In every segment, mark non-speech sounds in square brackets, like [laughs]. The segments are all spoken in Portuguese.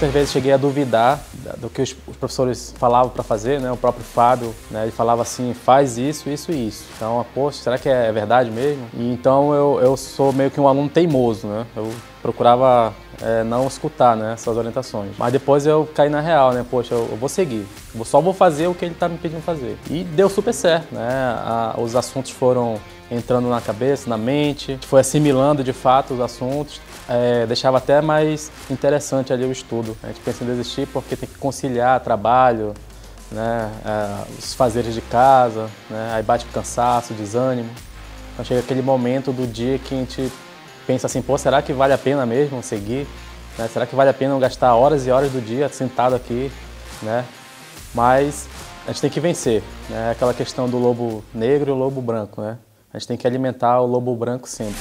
Muitas vezes cheguei a duvidar do que os professores falavam para fazer, né? O próprio Fábio, né? Ele falava assim, faz isso, isso e isso. Então, ah, poxa, será que é, é verdade mesmo? E então eu, eu sou meio que um aluno teimoso, né? Eu procurava é, não escutar né, essas orientações. Mas depois eu caí na real, né? Poxa, eu, eu vou seguir. Eu só vou fazer o que ele está me pedindo fazer. E deu super certo, né? A, os assuntos foram entrando na cabeça, na mente, foi assimilando de fato os assuntos, é, deixava até mais interessante ali o estudo. A gente pensa em desistir porque tem que conciliar trabalho, né, é, os fazeres de casa, né, aí bate o cansaço, o desânimo. Então chega aquele momento do dia que a gente pensa assim, pô, será que vale a pena mesmo seguir? Né, será que vale a pena gastar horas e horas do dia sentado aqui, né? Mas a gente tem que vencer, né? Aquela questão do lobo negro e o lobo branco, né? A gente tem que alimentar o lobo branco sempre.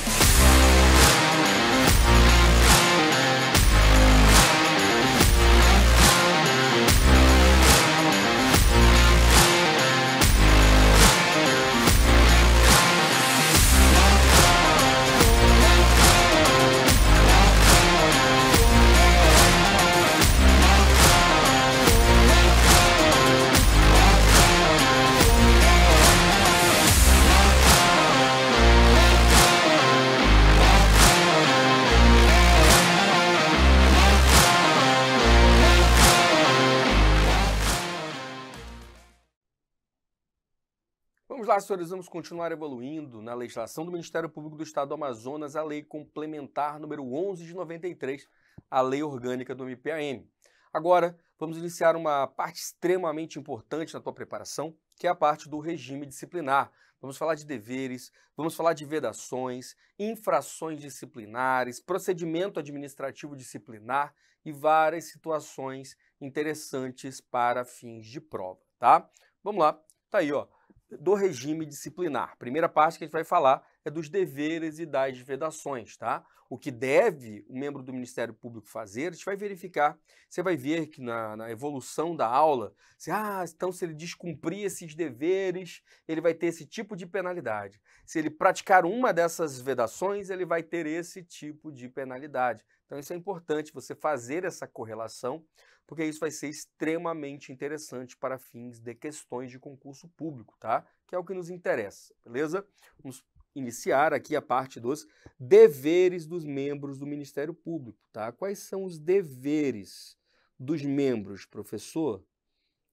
Pastores, vamos continuar evoluindo na legislação do Ministério Público do Estado do Amazonas, a Lei Complementar número 11 de 93, a Lei Orgânica do MPAM. Agora, vamos iniciar uma parte extremamente importante na tua preparação, que é a parte do regime disciplinar. Vamos falar de deveres, vamos falar de vedações, infrações disciplinares, procedimento administrativo disciplinar e várias situações interessantes para fins de prova, tá? Vamos lá. Tá aí, ó do regime disciplinar. primeira parte que a gente vai falar é dos deveres e das vedações, tá? O que deve o membro do Ministério Público fazer, a gente vai verificar. Você vai ver que na, na evolução da aula, se, ah, então se ele descumprir esses deveres, ele vai ter esse tipo de penalidade. Se ele praticar uma dessas vedações, ele vai ter esse tipo de penalidade. Então isso é importante, você fazer essa correlação porque isso vai ser extremamente interessante para fins de questões de concurso público, tá? Que é o que nos interessa, beleza? Vamos iniciar aqui a parte dos deveres dos membros do Ministério Público, tá? Quais são os deveres dos membros, professor?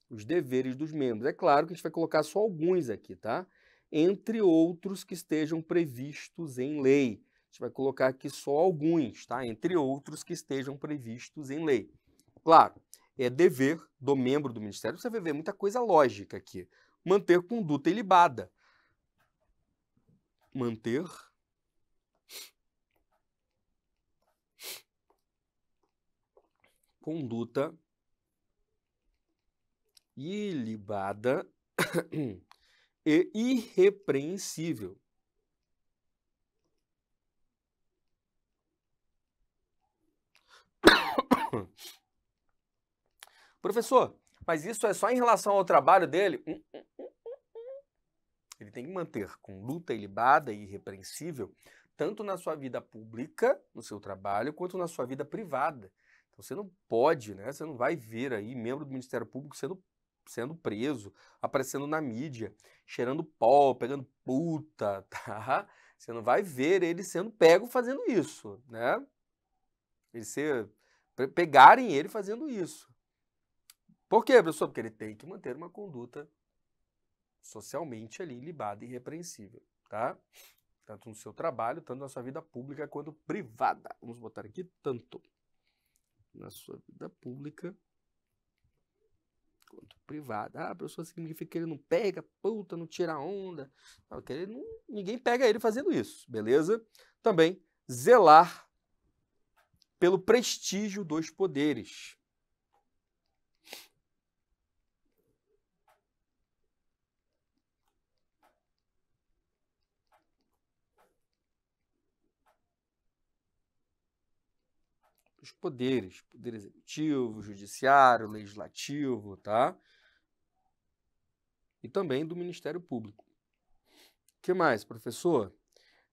Os deveres dos membros. É claro que a gente vai colocar só alguns aqui, tá? Entre outros que estejam previstos em lei. A gente vai colocar aqui só alguns, tá? Entre outros que estejam previstos em lei. Claro, é dever do membro do ministério, você vai ver muita coisa lógica aqui, manter conduta ilibada. Manter conduta ilibada [coughs] e irrepreensível. [coughs] Professor, mas isso é só em relação ao trabalho dele? Hum, hum, hum, ele tem que manter com luta ilibada e irrepreensível, tanto na sua vida pública, no seu trabalho, quanto na sua vida privada. Então você não pode, né? Você não vai ver aí membro do Ministério Público sendo, sendo preso, aparecendo na mídia, cheirando pó, pegando puta, [laughs] tá? Você não vai ver ele sendo pego fazendo isso, né? Ele ser pegarem ele fazendo isso. Por quê, professor? Porque ele tem que manter uma conduta socialmente ali libada e repreensível, tá? Tanto no seu trabalho, tanto na sua vida pública quanto privada. Vamos botar aqui tanto na sua vida pública quanto privada. Ah, a pessoa significa que ele não pega, puta, não tira onda. Não, que ele não, ninguém pega ele fazendo isso, beleza? Também zelar pelo prestígio dos poderes. poderes, poder executivo, judiciário, legislativo, tá? E também do Ministério Público. O que mais, professor?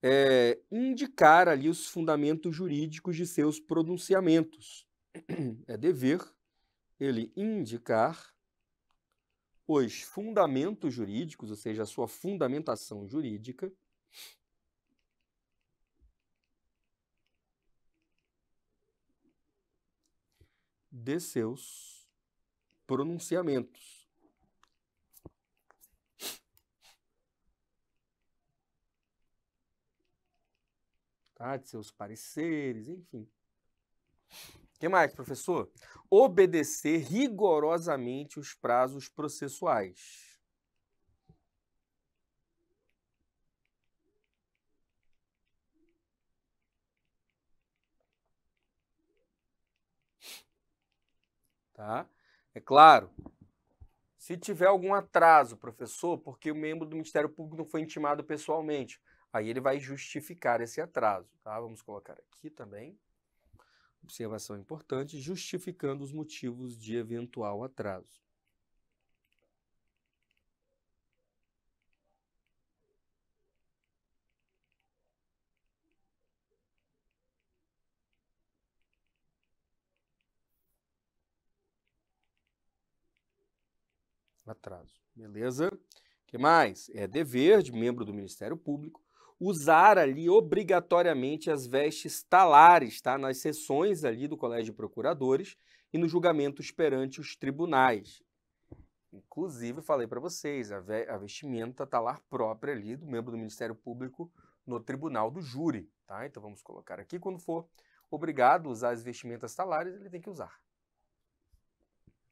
É, indicar ali os fundamentos jurídicos de seus pronunciamentos. [clears throat] É dever ele indicar os fundamentos jurídicos, ou seja, a sua fundamentação jurídica, de seus pronunciamentos. Tá? De seus pareceres, enfim. O que mais, professor? Obedecer rigorosamente os prazos processuais. Tá? É claro, se tiver algum atraso, professor, porque o membro do Ministério Público não foi intimado pessoalmente, aí ele vai justificar esse atraso. Tá? Vamos colocar aqui também. Observação importante, justificando os motivos de eventual atraso. atraso. Beleza? que mais? É dever de membro do Ministério Público usar ali obrigatoriamente as vestes talares, tá? Nas sessões ali do Colégio de Procuradores e nos julgamentos perante os tribunais. Inclusive, falei para vocês, a, ve a vestimenta talar tá própria ali do membro do Ministério Público no tribunal do júri, tá? Então vamos colocar aqui quando for obrigado a usar as vestimentas talares, ele tem que usar.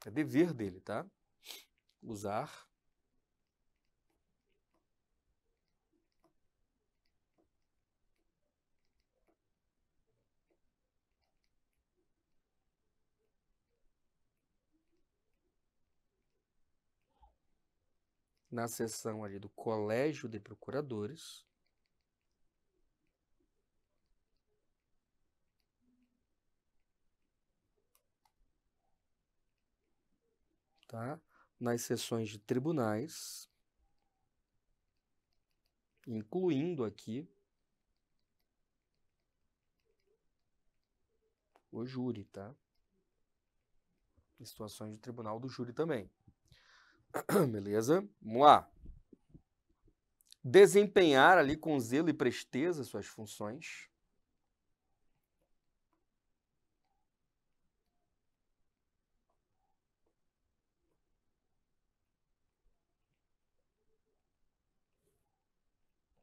É dever dele, tá? usar na sessão ali do Colégio de Procuradores. Tá? nas sessões de tribunais, incluindo aqui o júri, tá? situações de tribunal do júri também. [clears throat] Beleza? Vamos lá. Desempenhar ali com zelo e presteza suas funções.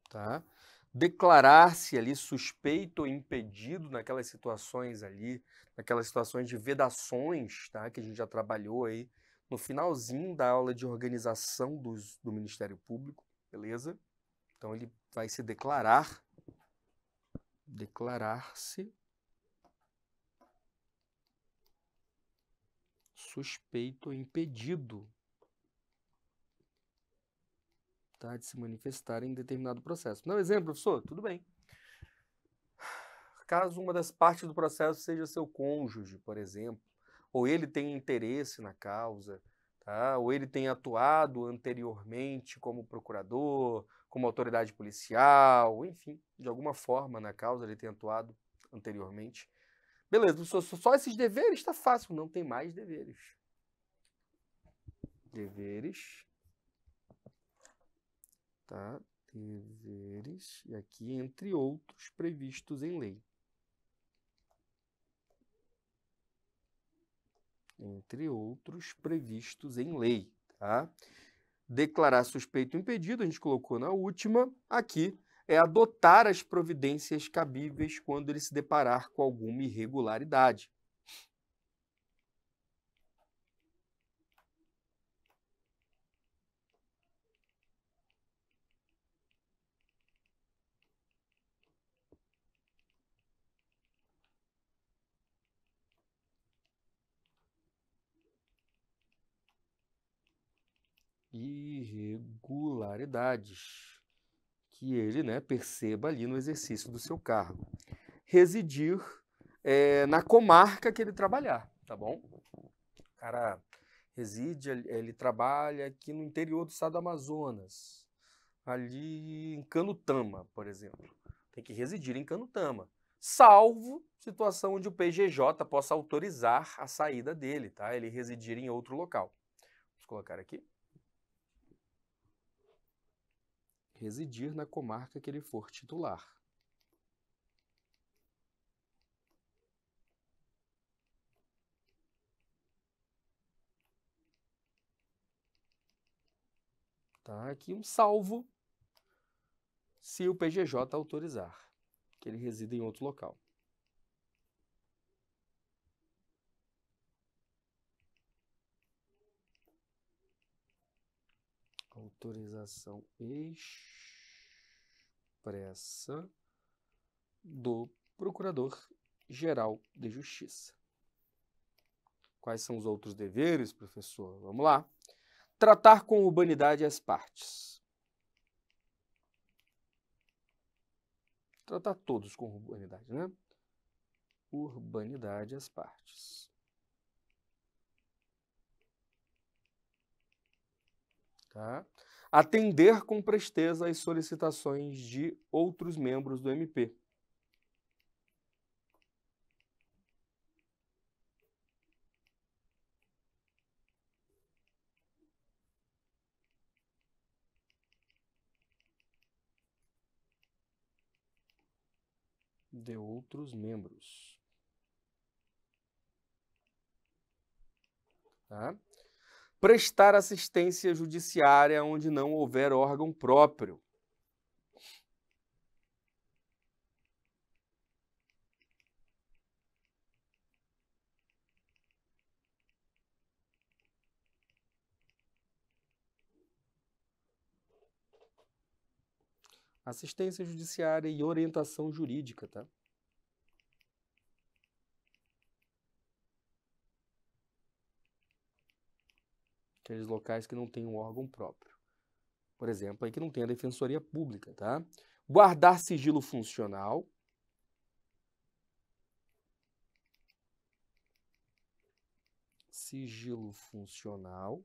tá? Declarar-se ali suspeito ou impedido naquelas situações ali, naquelas situações de vedações, tá? Que a gente já trabalhou aí no finalzinho da aula de organização dos, do Ministério Público, beleza? Então ele vai se declarar, declarar-se suspeito ou impedido de se manifestar em determinado processo. Não, exemplo, professor, tudo bem. Caso uma das partes do processo seja seu cônjuge, por exemplo, ou ele tenha interesse na causa, tá? ou ele tenha atuado anteriormente como procurador, como autoridade policial, enfim, de alguma forma na causa ele tenha atuado anteriormente. Beleza, professor, só esses deveres está fácil, não tem mais deveres. Deveres tá? Deveres, e aqui entre outros previstos em lei. Entre outros previstos em lei, tá? Declarar suspeito impedido, a gente colocou na última, aqui é adotar as providências cabíveis quando ele se deparar com alguma irregularidade. irregularidades que ele né, perceba ali no exercício do seu cargo. Residir é, na comarca que ele trabalhar, tá bom? O cara reside, ele trabalha aqui no interior do estado do Amazonas, ali em Canutama, por exemplo. Tem que residir em Canutama, salvo situação onde o PGJ possa autorizar a saída dele, tá? Ele residir em outro local. Vamos colocar aqui. residir na comarca que ele for titular. Tá aqui um salvo, se o PGJ autorizar, que ele resida em outro local. autorização expressa do Procurador-Geral de Justiça. Quais são os outros deveres, professor? Vamos lá. Tratar com urbanidade as partes. Tratar todos com urbanidade, né? Urbanidade as partes. Tá? atender com presteza às solicitações de outros membros do MP. de outros membros. Tá? prestar assistência judiciária onde não houver órgão próprio. Assistência judiciária e orientação jurídica, tá? aqueles locais que não têm um órgão próprio. Por exemplo, aí que não tem a defensoria pública, tá? Guardar sigilo funcional, sigilo funcional,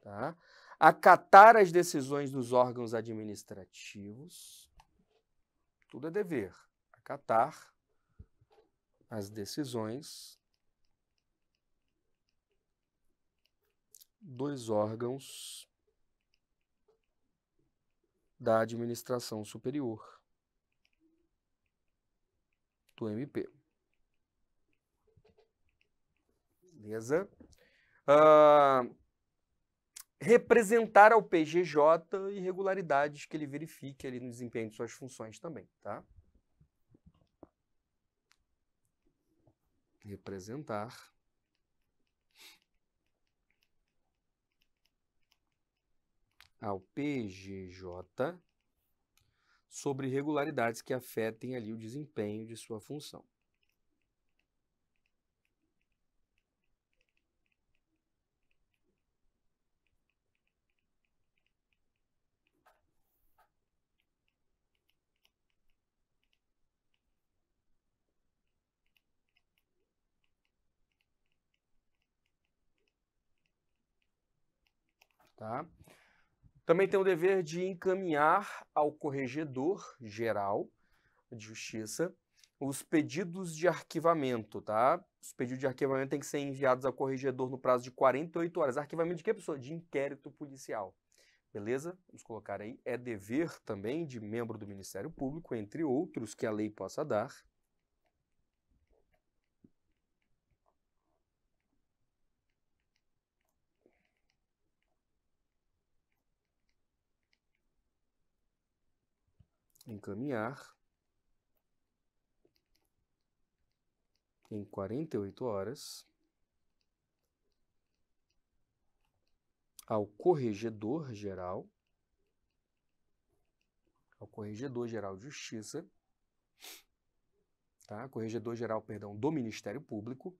tá? acatar as decisões dos órgãos administrativos, tudo é dever, acatar as decisões dos órgãos da administração superior do MP. Beleza? Uh, representar ao PGJ irregularidades que ele verifique ali no desempenho de suas funções também, tá? Representar ao PGJ sobre irregularidades que afetem ali o desempenho de sua função. Tá? Também tem o dever de encaminhar ao Corregedor Geral de Justiça os pedidos de arquivamento, tá? Os pedidos de arquivamento têm que ser enviados ao corregedor no prazo de 48 horas. Arquivamento de que, pessoa? De inquérito policial. Beleza? Vamos colocar aí. É dever também de membro do Ministério Público, entre outros, que a lei possa dar, encaminhar em 48 horas ao corregedor geral, ao corregedor geral de justiça, tá? Corregedor geral, perdão, do Ministério Público,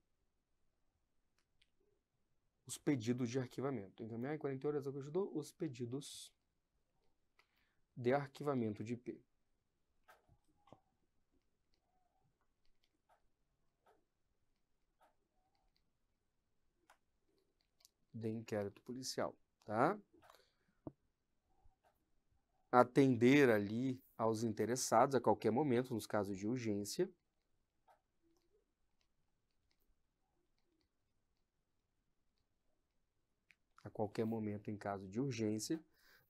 os pedidos de arquivamento. Encaminhar em 48 horas ao corregedor os pedidos de arquivamento de IP. de inquérito policial, tá? Atender ali aos interessados a qualquer momento, nos casos de urgência. A qualquer momento em caso de urgência,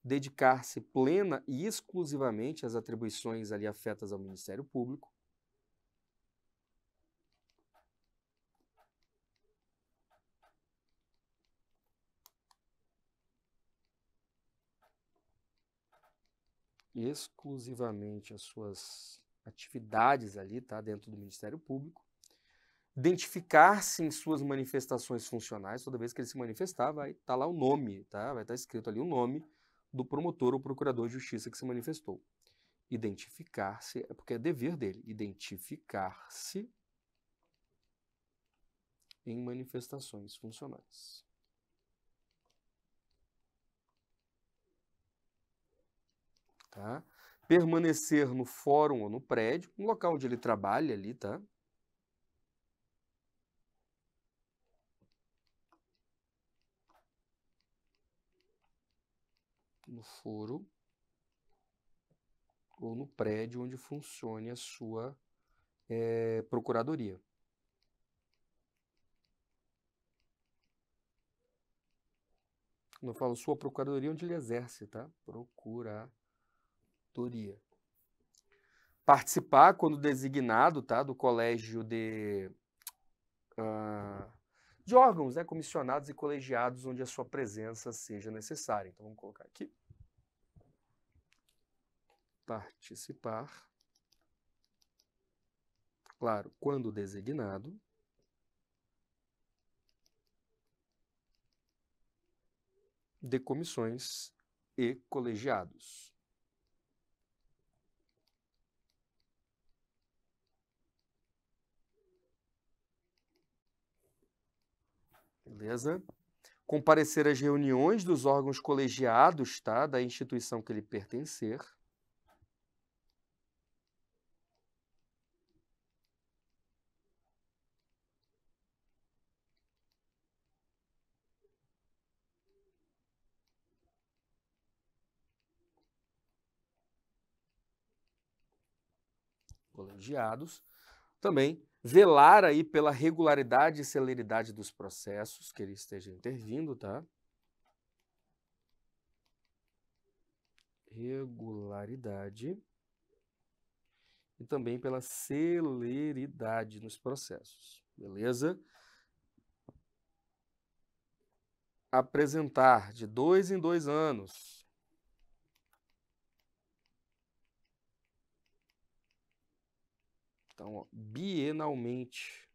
dedicar-se plena e exclusivamente às atribuições ali afetas ao Ministério Público, exclusivamente as suas atividades ali, tá, dentro do Ministério Público, identificar-se em suas manifestações funcionais, toda vez que ele se manifestar, vai estar tá lá o nome, tá? Vai estar tá escrito ali o nome do promotor ou procurador de justiça que se manifestou. Identificar-se, é porque é dever dele, identificar-se em manifestações funcionais. tá? Permanecer no fórum ou no prédio, no local onde ele trabalha ali, tá? No foro ou no prédio onde funcione a sua é, procuradoria. Quando eu falo sua procuradoria, é onde ele exerce, tá? Procurar. Participar, quando designado, tá, do colégio de, uh, de órgãos, né, comissionados e colegiados, onde a sua presença seja necessária. Então, vamos colocar aqui. Participar. Claro, quando designado. de comissões e colegiados. Beleza? Comparecer às reuniões dos órgãos colegiados, tá? Da instituição que ele pertencer. colegiados, também velar aí pela regularidade e celeridade dos processos que ele esteja intervindo, tá? Regularidade e também pela celeridade nos processos, beleza? Apresentar de dois em dois anos Então, ó, bienalmente.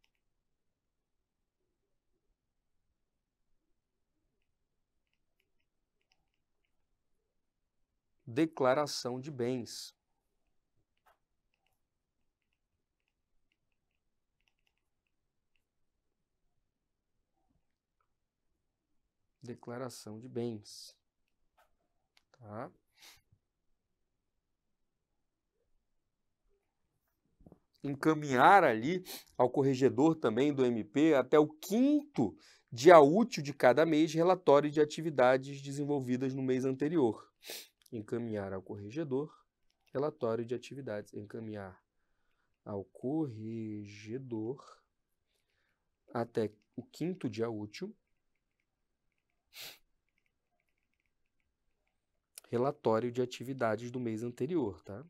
Declaração de bens. declaração de bens. Tá? encaminhar ali ao corregedor também do MP até o quinto dia útil de cada mês relatório de atividades desenvolvidas no mês anterior. Encaminhar ao corregedor relatório de atividades. Encaminhar ao corregedor até o quinto dia útil relatório de atividades do mês anterior, tá?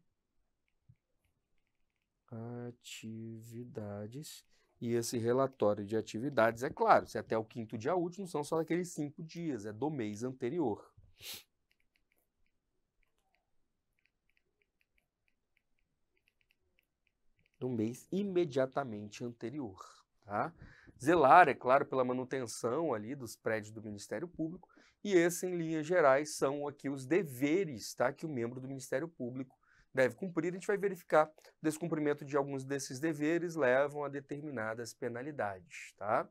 atividades. E esse relatório de atividades, é claro, se até o quinto dia útil, não são só daqueles cinco dias, é do mês anterior. Do mês imediatamente anterior. Tá? Zelar, é claro, pela manutenção ali dos prédios do Ministério Público, e esses, em linhas gerais, são aqui os deveres tá, que o membro do Ministério Público deve cumprir, a gente vai verificar o descumprimento de alguns desses deveres levam a determinadas penalidades, tá?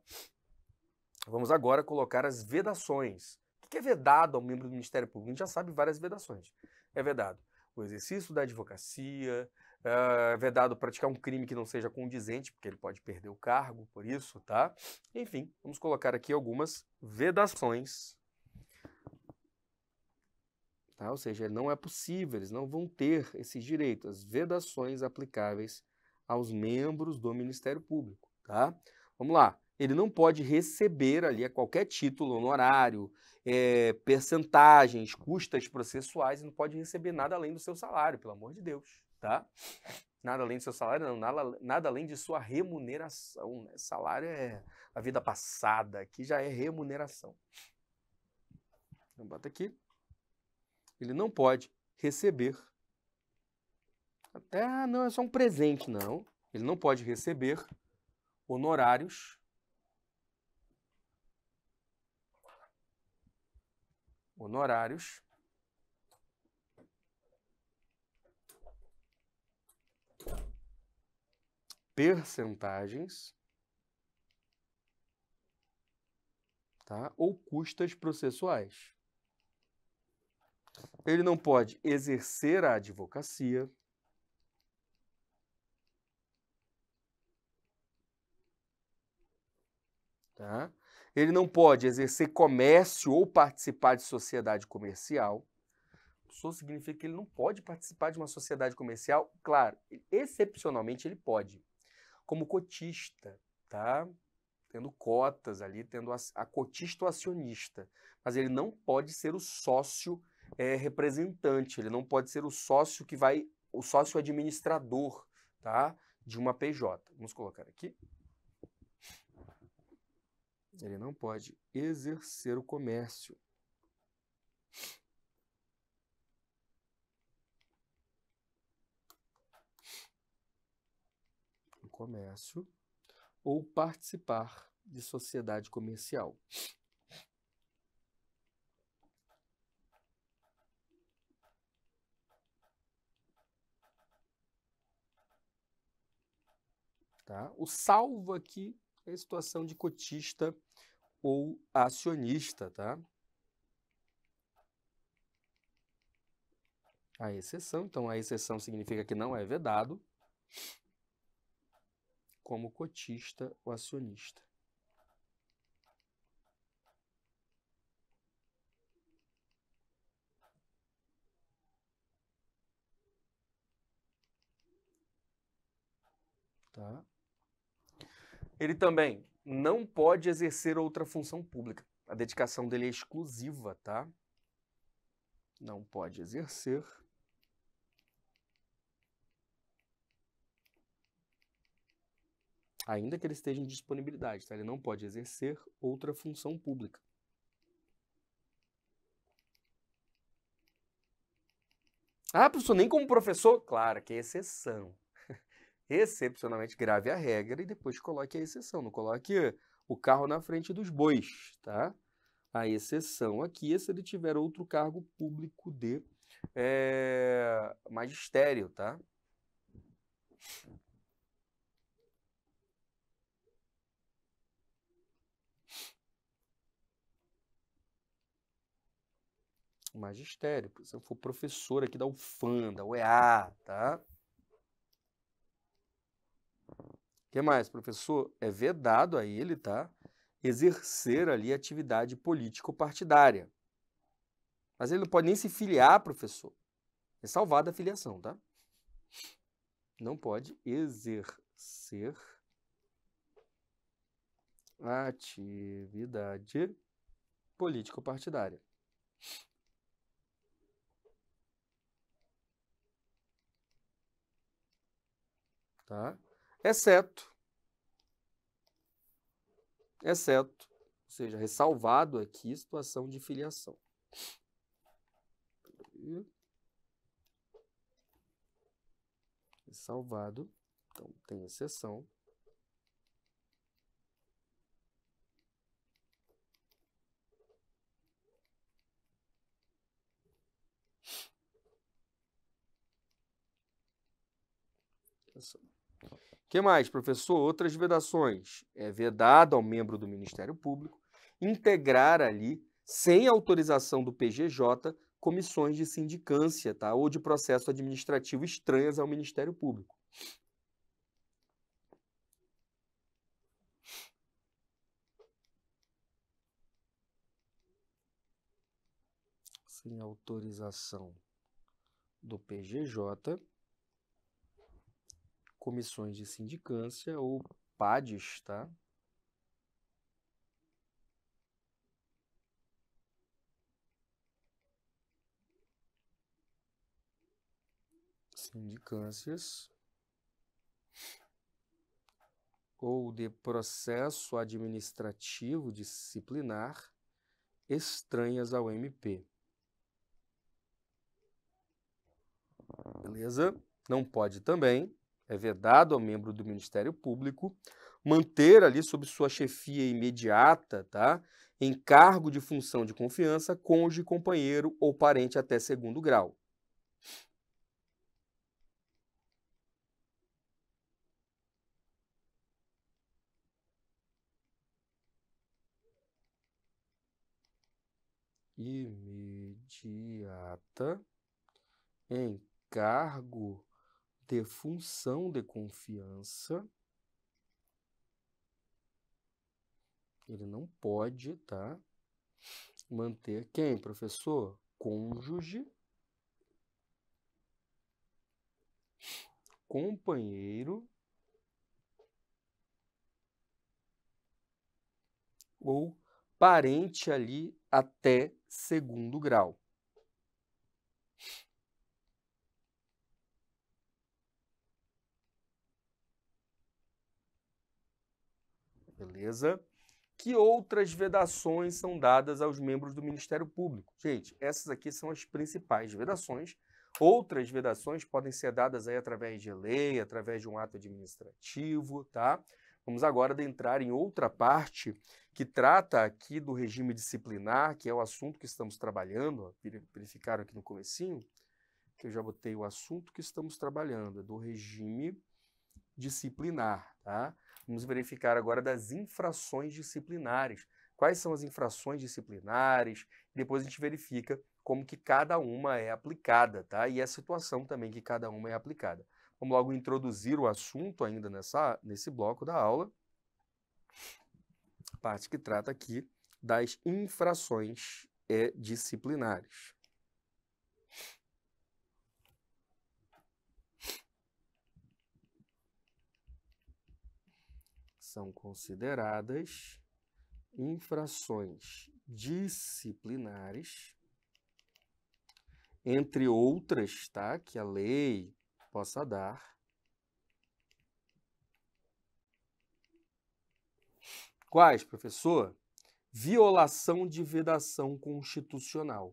Vamos agora colocar as vedações. O que é vedado ao membro do Ministério Público? A gente já sabe várias vedações. É vedado o exercício da advocacia, eh, é vedado praticar um crime que não seja condizente, porque ele pode perder o cargo por isso, tá? Enfim, vamos colocar aqui algumas vedações Tá? Ou seja, não é possível, eles não vão ter esses direitos, as vedações aplicáveis aos membros do Ministério Público. Tá? Vamos lá. Ele não pode receber ali a qualquer título honorário, é, percentagens, custas processuais, ele não pode receber nada além do seu salário, pelo amor de Deus. Tá? nada além do seu salário, não, nada, nada além de sua remuneração. Né? Salário é a vida passada, aqui já é remuneração. Então, bota aqui ele não pode receber. Até, ah, não, é só um presente, não. Ele não pode receber honorários. Honorários. Percentagens. Tá? Ou custas processuais ele não pode exercer a advocacia. Tá? Ele não pode exercer comércio ou participar de sociedade comercial. Isso significa que ele não pode participar de uma sociedade comercial. Claro, excepcionalmente ele pode, como cotista, tá? Tendo cotas ali, tendo a, a cotista ou acionista. Mas ele não pode ser o sócio é, representante, ele não pode ser o sócio que vai, o sócio administrador, tá? De uma PJ. Vamos colocar aqui. Ele não pode exercer o comércio. O comércio ou participar de sociedade comercial. Tá? O salvo aqui é a situação de cotista ou acionista, tá? A exceção, então a exceção significa que não é vedado como cotista ou acionista. Tá? Ele também não pode exercer outra função pública. A dedicação dele é exclusiva, tá? Não pode exercer ainda que ele esteja em disponibilidade, tá? ele não pode exercer outra função pública. Ah, professor, nem como professor? Claro, que é exceção excepcionalmente grave a regra e depois coloque a exceção. Não coloque o carro na frente dos bois, tá? A exceção aqui é se ele tiver outro cargo público de é, magistério, tá? Magistério, por exemplo, for professor aqui da UFAM, da UEA, tá? que mais, professor? É vedado a ele, tá? Exercer ali atividade político-partidária. Mas ele não pode nem se filiar, professor. É salvada a filiação, tá? Não pode exercer atividade político-partidária. Tá? exceto, exceto, ou seja, ressalvado aqui situação de filiação. Ressalvado, então tem exceção. exceção que mais, professor? Outras vedações. É vedado ao membro do Ministério Público integrar ali, sem autorização do PGJ, comissões de sindicância tá? ou de processo administrativo estranhas ao Ministério Público. Sem autorização do PGJ comissões de sindicância ou PADs, tá? Sindicâncias ou de processo administrativo disciplinar estranhas ao MP. Beleza? Não pode também é vedado ao membro do Ministério Público manter ali sob sua chefia imediata, tá? Em cargo de função de confiança, cônjuge, companheiro ou parente até segundo grau. Imediata em cargo ter função de confiança. Ele não pode, tá? Manter quem, professor? Cônjuge, companheiro ou parente ali até segundo grau. Fortaleza, que outras vedações são dadas aos membros do Ministério Público? Gente, essas aqui são as principais vedações. Outras vedações podem ser dadas aí através de lei, através de um ato administrativo, tá? Vamos agora adentrar em outra parte que trata aqui do regime disciplinar, que é o assunto que estamos trabalhando, verificaram aqui no comecinho, que eu já botei o assunto que estamos trabalhando, é do regime disciplinar, tá? Vamos verificar agora das infrações disciplinares. Quais são as infrações disciplinares? Depois a gente verifica como que cada uma é aplicada, tá? E a situação também que cada uma é aplicada. Vamos logo introduzir o assunto ainda nessa, nesse bloco da aula. Parte que trata aqui das infrações é, disciplinares. são consideradas infrações disciplinares, entre outras, tá, que a lei possa dar. Quais, professor? Violação de vedação constitucional.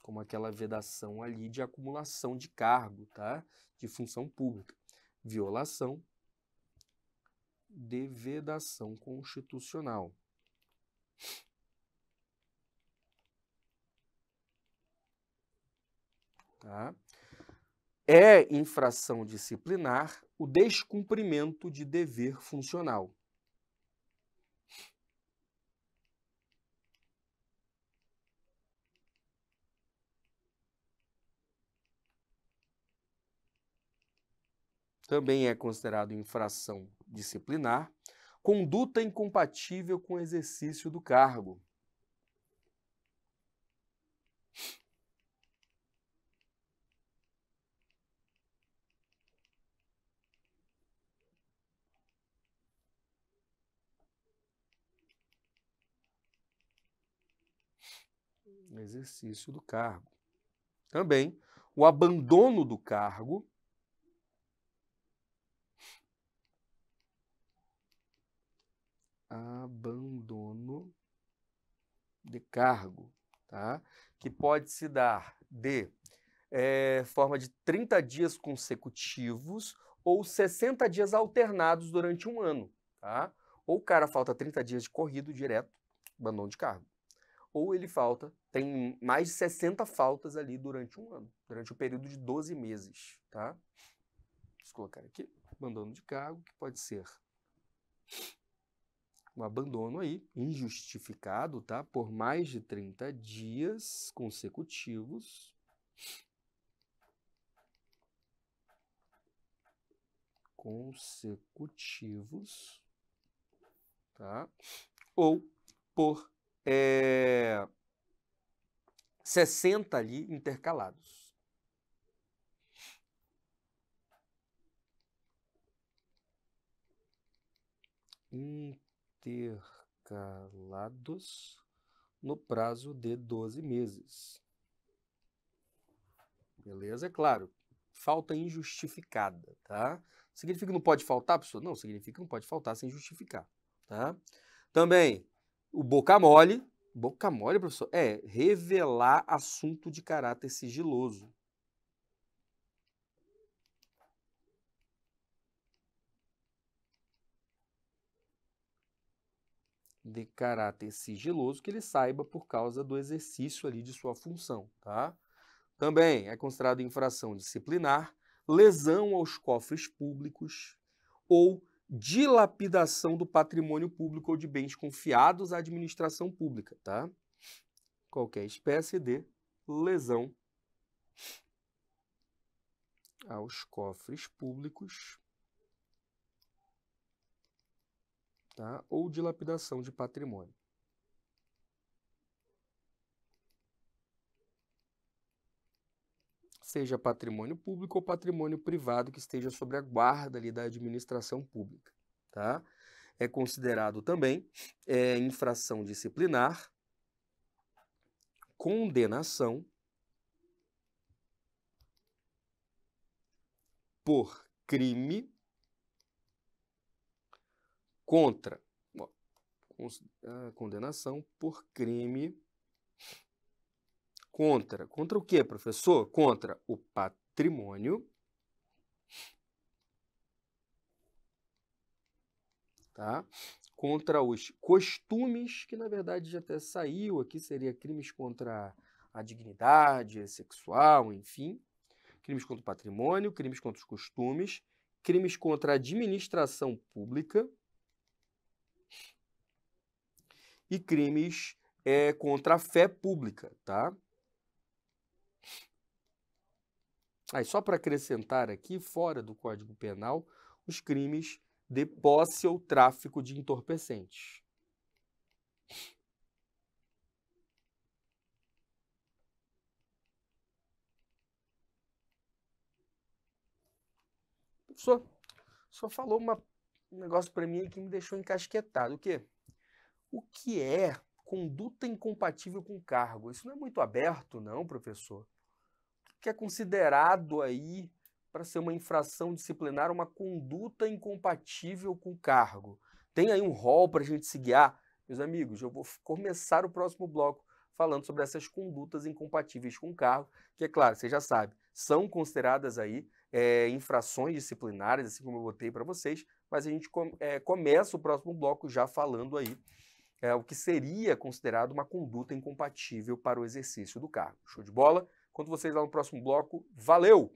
Como aquela vedação ali de acumulação de cargo, tá? De função pública. Violação de vedação constitucional. Tá? É infração disciplinar o descumprimento de dever funcional. também é considerado infração disciplinar, conduta incompatível com o exercício do cargo. exercício do cargo. Também o abandono do cargo abandono de cargo, tá? que pode se dar de é, forma de 30 dias consecutivos ou 60 dias alternados durante um ano. Tá? Ou o cara falta 30 dias de corrido direto, abandono de cargo. Ou ele falta, tem mais de 60 faltas ali durante um ano, durante o um período de 12 meses. Tá? Deixa eu colocar aqui, abandono de cargo, que pode ser um abandono aí, injustificado, tá? Por mais de 30 dias consecutivos. Consecutivos, tá? Ou por é, 60 ali intercalados. Intercalados intercalados no prazo de 12 meses. Beleza? É claro, falta injustificada, tá? Significa que não pode faltar, pessoa? Não, significa que não pode faltar sem justificar, tá? Também, o boca mole, boca mole, professor, é revelar assunto de caráter sigiloso. de caráter sigiloso que ele saiba por causa do exercício ali de sua função, tá? Também é considerado infração disciplinar lesão aos cofres públicos ou dilapidação do patrimônio público ou de bens confiados à administração pública, tá? Qualquer espécie de lesão aos cofres públicos tá? ou dilapidação de patrimônio. Seja patrimônio público ou patrimônio privado que esteja sobre a guarda ali da administração pública. Tá? É considerado também é, infração disciplinar, condenação por crime contra a condenação por crime contra. Contra o que, professor? Contra o patrimônio. Tá? Contra os costumes, que na verdade já até saiu aqui, seria crimes contra a dignidade sexual, enfim. Crimes contra o patrimônio, crimes contra os costumes, crimes contra a administração pública e crimes é, contra a fé pública, tá? Aí, só para acrescentar aqui, fora do Código Penal, os crimes de posse ou tráfico de entorpecentes. Professor, só falou uma, um negócio para mim que me deixou encasquetado. O quê? O que é conduta incompatível com cargo? Isso não é muito aberto, não, professor? O que é considerado aí para ser uma infração disciplinar, uma conduta incompatível com cargo? Tem aí um rol para a gente se guiar? Meus amigos, eu vou começar o próximo bloco falando sobre essas condutas incompatíveis com cargo, que é claro, você já sabe, são consideradas aí é, infrações disciplinares, assim como eu botei para vocês, mas a gente com, é, começa o próximo bloco já falando aí é, o que seria considerado uma conduta incompatível para o exercício do cargo. Show de bola? Quando vocês lá no próximo bloco. Valeu!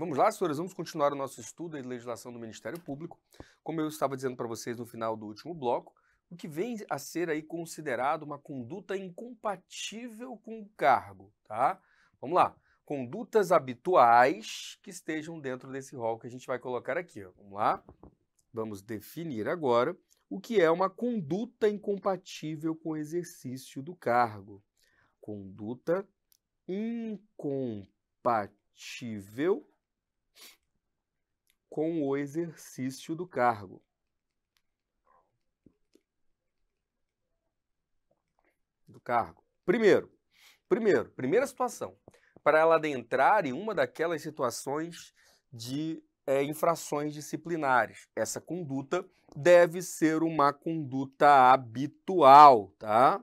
Vamos lá, senhores, vamos continuar o nosso estudo de legislação do Ministério Público. Como eu estava dizendo para vocês no final do último bloco, o que vem a ser aí considerado uma conduta incompatível com o cargo, tá? Vamos lá. Condutas habituais que estejam dentro desse rol que a gente vai colocar aqui. Ó. Vamos lá. Vamos definir agora o que é uma conduta incompatível com o exercício do cargo. Conduta incompatível com o exercício do cargo. Do cargo. Primeiro, primeiro, primeira situação, para ela adentrar em uma daquelas situações de é, infrações disciplinares. Essa conduta deve ser uma conduta habitual, tá?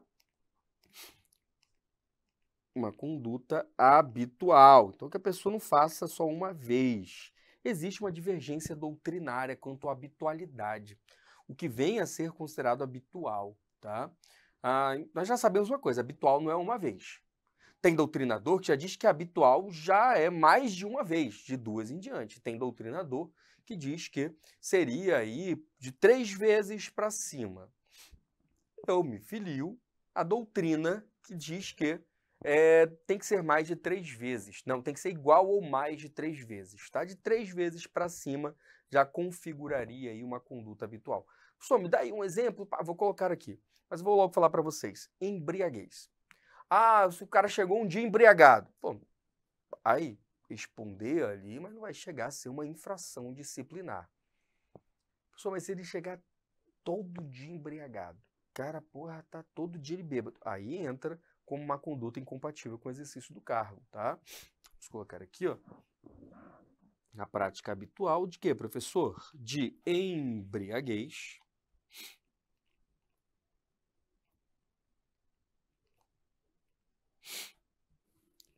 Uma conduta habitual. Então, que a pessoa não faça só uma vez existe uma divergência doutrinária quanto à habitualidade, o que vem a ser considerado habitual. Tá? Ah, nós já sabemos uma coisa: habitual não é uma vez. Tem doutrinador que já diz que habitual já é mais de uma vez, de duas em diante. Tem doutrinador que diz que seria aí de três vezes para cima. Eu me filio à doutrina que diz que é, tem que ser mais de três vezes. Não, tem que ser igual ou mais de três vezes. Tá? De três vezes para cima já configuraria aí uma conduta habitual. Pessoal, me dá aí um exemplo, pá, vou colocar aqui. Mas vou logo falar para vocês. Embriaguez. Ah, se o cara chegou um dia embriagado. Pô, aí, responder ali, mas não vai chegar a ser uma infração disciplinar. Pessoal, mas se ele chegar todo dia embriagado, cara, porra, tá todo dia ele bêbado. Aí entra como uma conduta incompatível com o exercício do cargo, tá? Vamos colocar aqui, ó. A prática habitual de quê, professor? De embriaguez.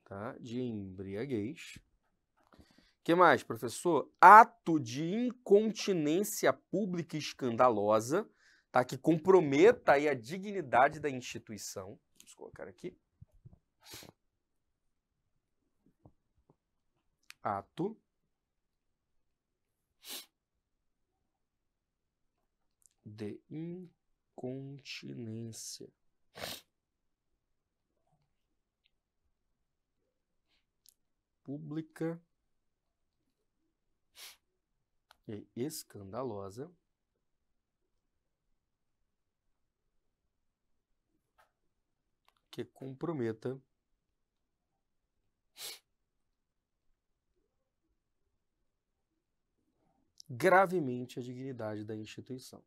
Tá? De embriaguez. que mais, professor? Ato de incontinência pública escandalosa, tá? que comprometa aí a dignidade da instituição colocar aqui. Ato. De incontinência. Pública e escandalosa. que comprometa gravemente a dignidade da instituição.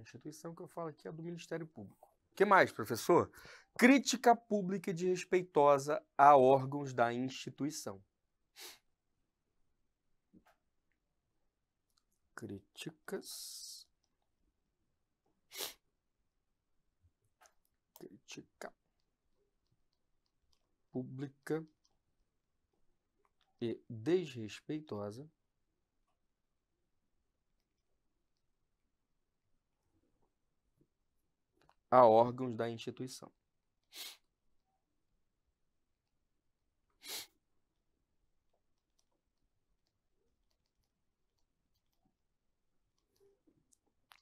instituição que eu falo aqui é do Ministério Público. O que mais, professor? Crítica pública e desrespeitosa a órgãos da instituição. Críticas. Crítica pública e desrespeitosa a órgãos da instituição.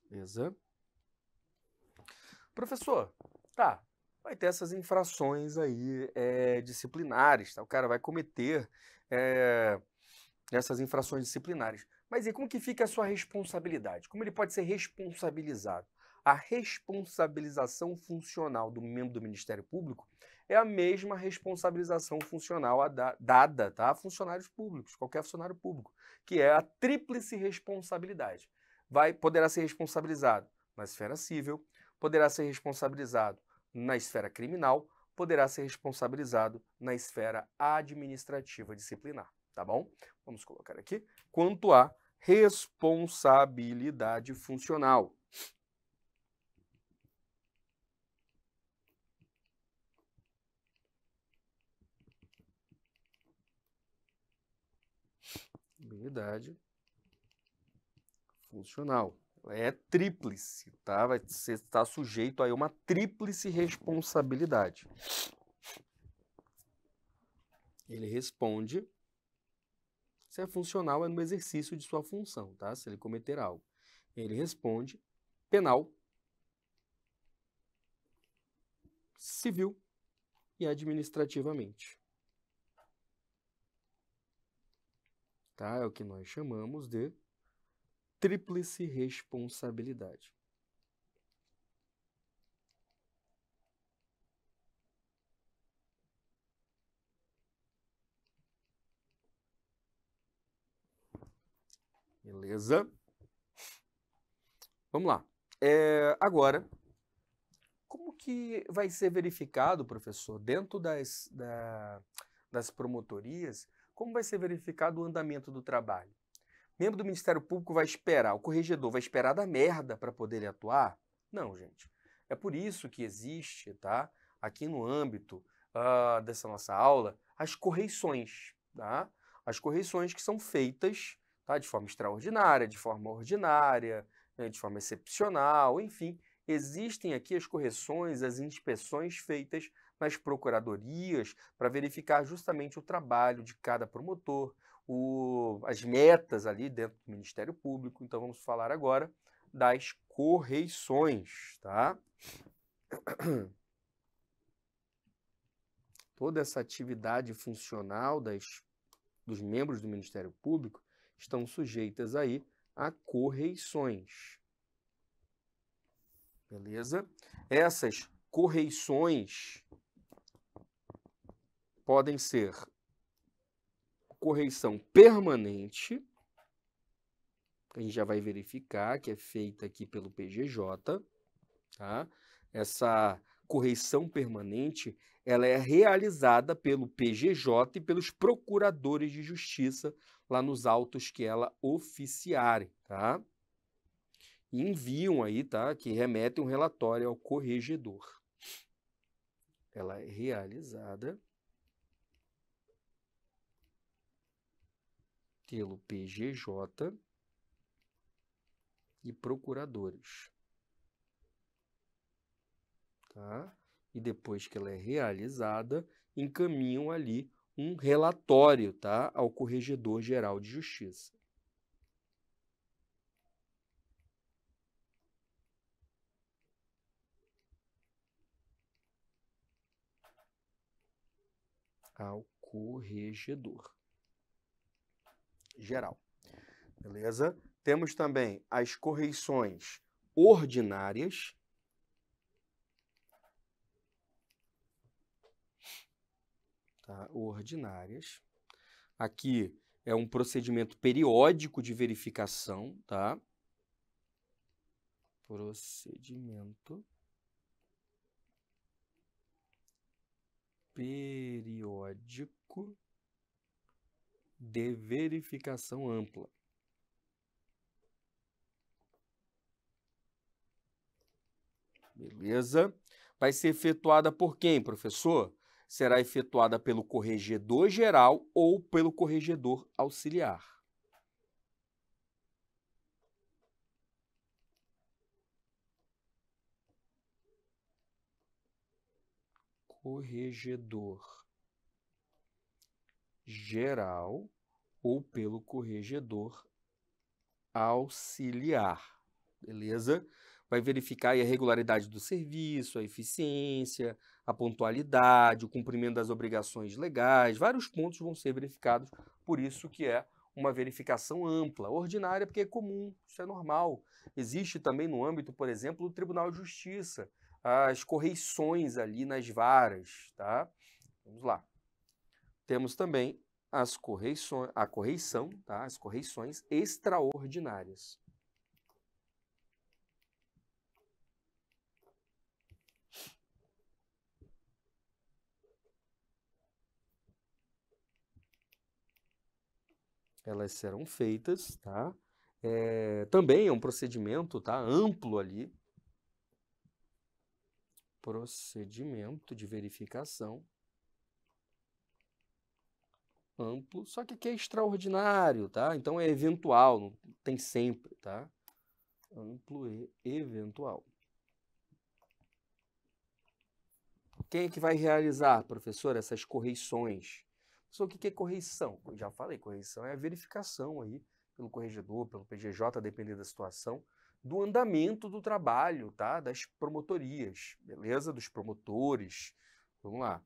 Beleza? Professor, tá. Vai ter essas infrações aí é, disciplinares, tá? O cara vai cometer é, essas infrações disciplinares. Mas e como que fica a sua responsabilidade? Como ele pode ser responsabilizado? a responsabilização funcional do membro do Ministério Público é a mesma responsabilização funcional da, dada tá, a funcionários públicos, qualquer funcionário público, que é a tríplice responsabilidade. Vai, poderá ser responsabilizado na esfera civil, poderá ser responsabilizado na esfera criminal, poderá ser responsabilizado na esfera administrativa disciplinar, tá bom? Vamos colocar aqui. Quanto à responsabilidade funcional. unidade funcional. é tríplice, tá? Vai ser, está sujeito a uma tríplice responsabilidade. Ele responde se é funcional, é no exercício de sua função, tá? Se ele cometer algo. Ele responde penal, civil e administrativamente. Tá? É o que nós chamamos de tríplice responsabilidade. Beleza? Vamos lá. É, agora, como que vai ser verificado, professor, dentro das, da, das promotorias, como vai ser verificado o andamento do trabalho? membro do Ministério Público vai esperar, o corregedor vai esperar da merda para poder atuar? Não, gente. É por isso que existe, tá? Aqui no âmbito uh, dessa nossa aula, as correções, tá? As correções que são feitas tá? de forma extraordinária, de forma ordinária, né? de forma excepcional, enfim. Existem aqui as correções, as inspeções feitas nas procuradorias para verificar justamente o trabalho de cada promotor, o, as metas ali dentro do Ministério Público. Então vamos falar agora das correições, tá? [clears throat] Toda essa atividade funcional das, dos membros do Ministério Público estão sujeitas aí a correições. Beleza? Essas correições podem ser correção permanente, a gente já vai verificar que é feita aqui pelo PGJ, tá? Essa correção permanente, ela é realizada pelo PGJ e pelos procuradores de justiça lá nos autos que ela oficiarem, tá? E enviam aí, tá? Que remetem um relatório ao corregedor. Ela é realizada pelo PGJ e procuradores. Tá? E depois que ela é realizada, encaminham ali um relatório tá? ao Corregedor Geral de Justiça. Ao corregedor geral. Beleza? Temos também as correções ordinárias. Tá? Ordinárias. Aqui é um procedimento periódico de verificação, tá? Procedimento periódico de verificação ampla. Beleza? Vai ser efetuada por quem, professor? Será efetuada pelo corregedor geral ou pelo corregedor auxiliar. Corregedor geral ou pelo corregedor auxiliar. Beleza? Vai verificar a regularidade do serviço, a eficiência, a pontualidade, o cumprimento das obrigações legais, vários pontos vão ser verificados, por isso que é uma verificação ampla, ordinária, porque é comum, isso é normal. Existe também no âmbito, por exemplo, do Tribunal de Justiça, as correições ali nas varas, tá? Vamos lá. Temos também as correições, a correição, tá? as correições extraordinárias. Elas serão feitas, tá? É, também é um procedimento, tá? Amplo ali. Procedimento de verificação amplo, só que aqui é extraordinário, tá? Então é eventual, não tem sempre, tá? Amplo e eventual. Quem é que vai realizar, professor, essas correções? Professor, o que é correição? Eu já falei, correição é a verificação aí pelo corregedor, pelo PGJ, dependendo da situação, do andamento do trabalho, tá? Das promotorias, beleza? Dos promotores. Vamos lá.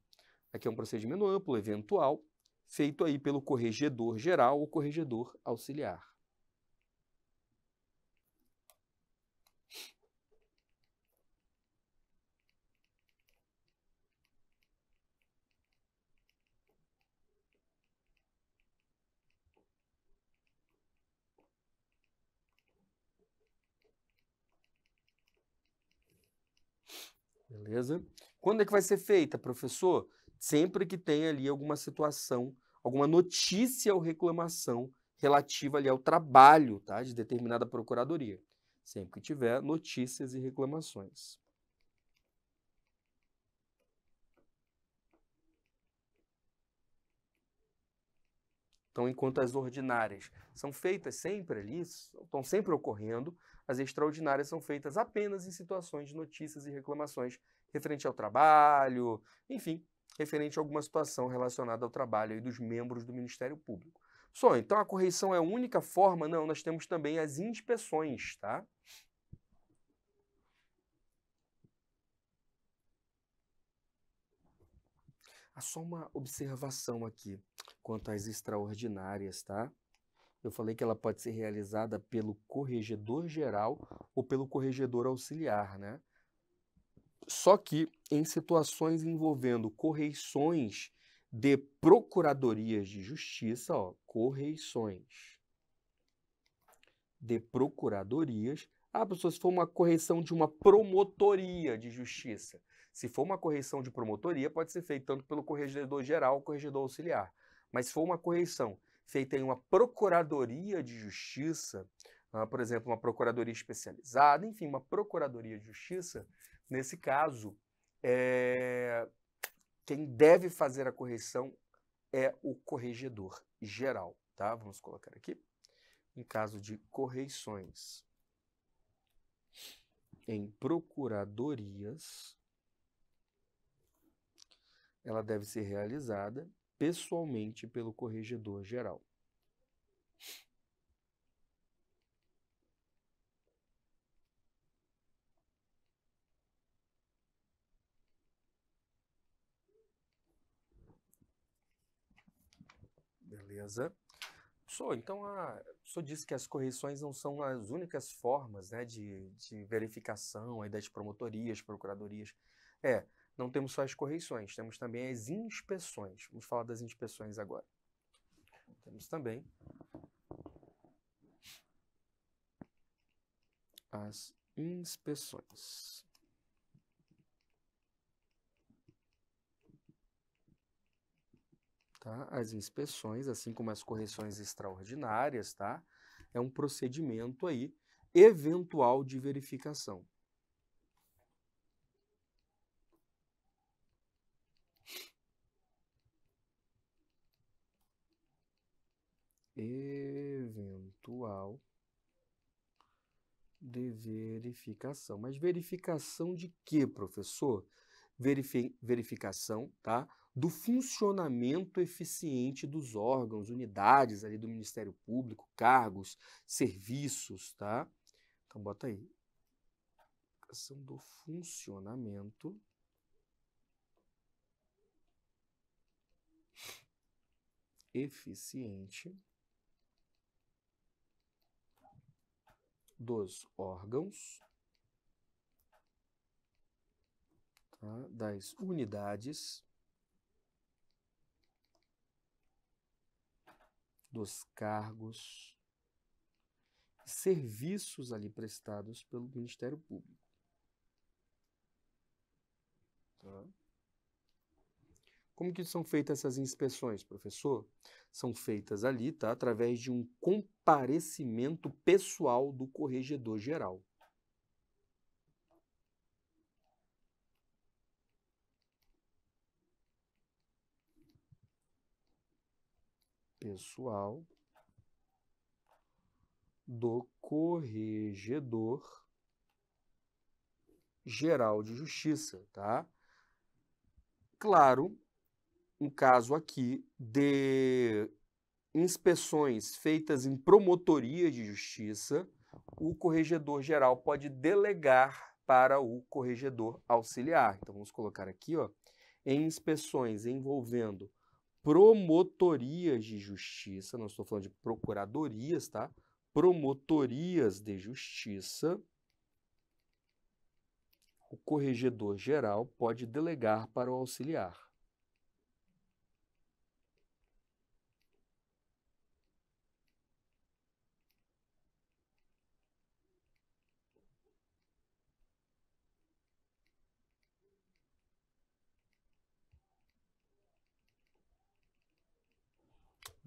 Aqui é um procedimento amplo, eventual, feito aí pelo corregedor geral ou corregedor auxiliar. Beleza? Quando é que vai ser feita, professor? Sempre que tem ali alguma situação alguma notícia ou reclamação relativa ali ao trabalho tá, de determinada procuradoria. Sempre que tiver notícias e reclamações. Então, enquanto as ordinárias são feitas sempre ali, estão sempre ocorrendo, as extraordinárias são feitas apenas em situações de notícias e reclamações referente ao trabalho, enfim, referente a alguma situação relacionada ao trabalho dos membros do Ministério Público. Só, então a correição é a única forma? Não, nós temos também as inspeções, tá? Há só uma observação aqui quanto às extraordinárias, tá? Eu falei que ela pode ser realizada pelo corregedor geral ou pelo corregedor auxiliar, né? Só que em situações envolvendo correições de procuradorias de justiça, ó, correições de procuradorias. Ah, professor, se for uma correção de uma promotoria de justiça. Se for uma correção de promotoria, pode ser feita tanto pelo corregedor geral ou corregedor auxiliar. Mas se for uma correção feita em uma procuradoria de justiça, ah, por exemplo, uma procuradoria especializada, enfim, uma procuradoria de justiça, Nesse caso, é, quem deve fazer a correção é o corregedor geral, tá? Vamos colocar aqui. Em caso de correções em procuradorias, ela deve ser realizada pessoalmente pelo corregedor geral. Beleza. Sou, então, a, o senhor disse que as correções não são as únicas formas né, de, de verificação aí das promotorias, procuradorias. É, não temos só as correções, temos também as inspeções. Vamos falar das inspeções agora. Temos também as inspeções. Tá? As inspeções, assim como as correções extraordinárias, tá? É um procedimento aí eventual de verificação. Eventual de verificação. Mas verificação de quê, professor? Verifi verificação, tá? do funcionamento eficiente dos órgãos, unidades ali do Ministério Público, cargos, serviços, tá? Então bota aí. Questão do funcionamento eficiente dos órgãos, tá? das unidades dos cargos, serviços ali prestados pelo Ministério Público. Tá. Como que são feitas essas inspeções, professor? São feitas ali, tá, através de um comparecimento pessoal do corregedor geral. pessoal do Corregedor Geral de Justiça, tá? Claro, um caso aqui de inspeções feitas em promotoria de justiça, o corregedor geral pode delegar para o corregedor auxiliar. Então vamos colocar aqui, ó, em inspeções envolvendo promotorias de justiça, não estou falando de procuradorias, tá? Promotorias de justiça. O corregedor geral pode delegar para o auxiliar.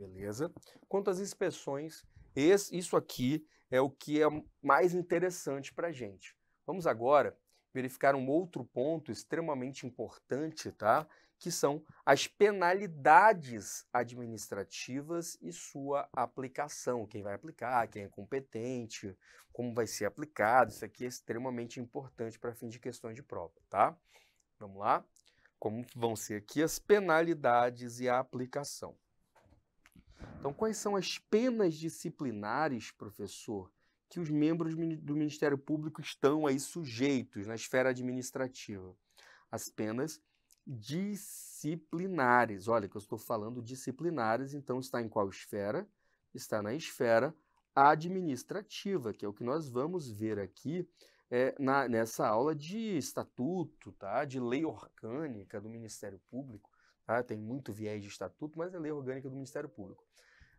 beleza? Quanto às inspeções, esse, isso aqui é o que é mais interessante para a gente. Vamos agora verificar um outro ponto extremamente importante, tá? Que são as penalidades administrativas e sua aplicação, quem vai aplicar, quem é competente, como vai ser aplicado. Isso aqui é extremamente importante para fim de questões de prova, tá? Vamos lá? Como vão ser aqui as penalidades e a aplicação. Então, quais são as penas disciplinares, professor, que os membros do Ministério Público estão aí sujeitos na esfera administrativa? As penas disciplinares. Olha, que eu estou falando disciplinares, então está em qual esfera? Está na esfera administrativa, que é o que nós vamos ver aqui é, na, nessa aula de estatuto, tá? de lei orgânica do Ministério Público. Tá? Tem muito viés de estatuto, mas é lei orgânica do Ministério Público.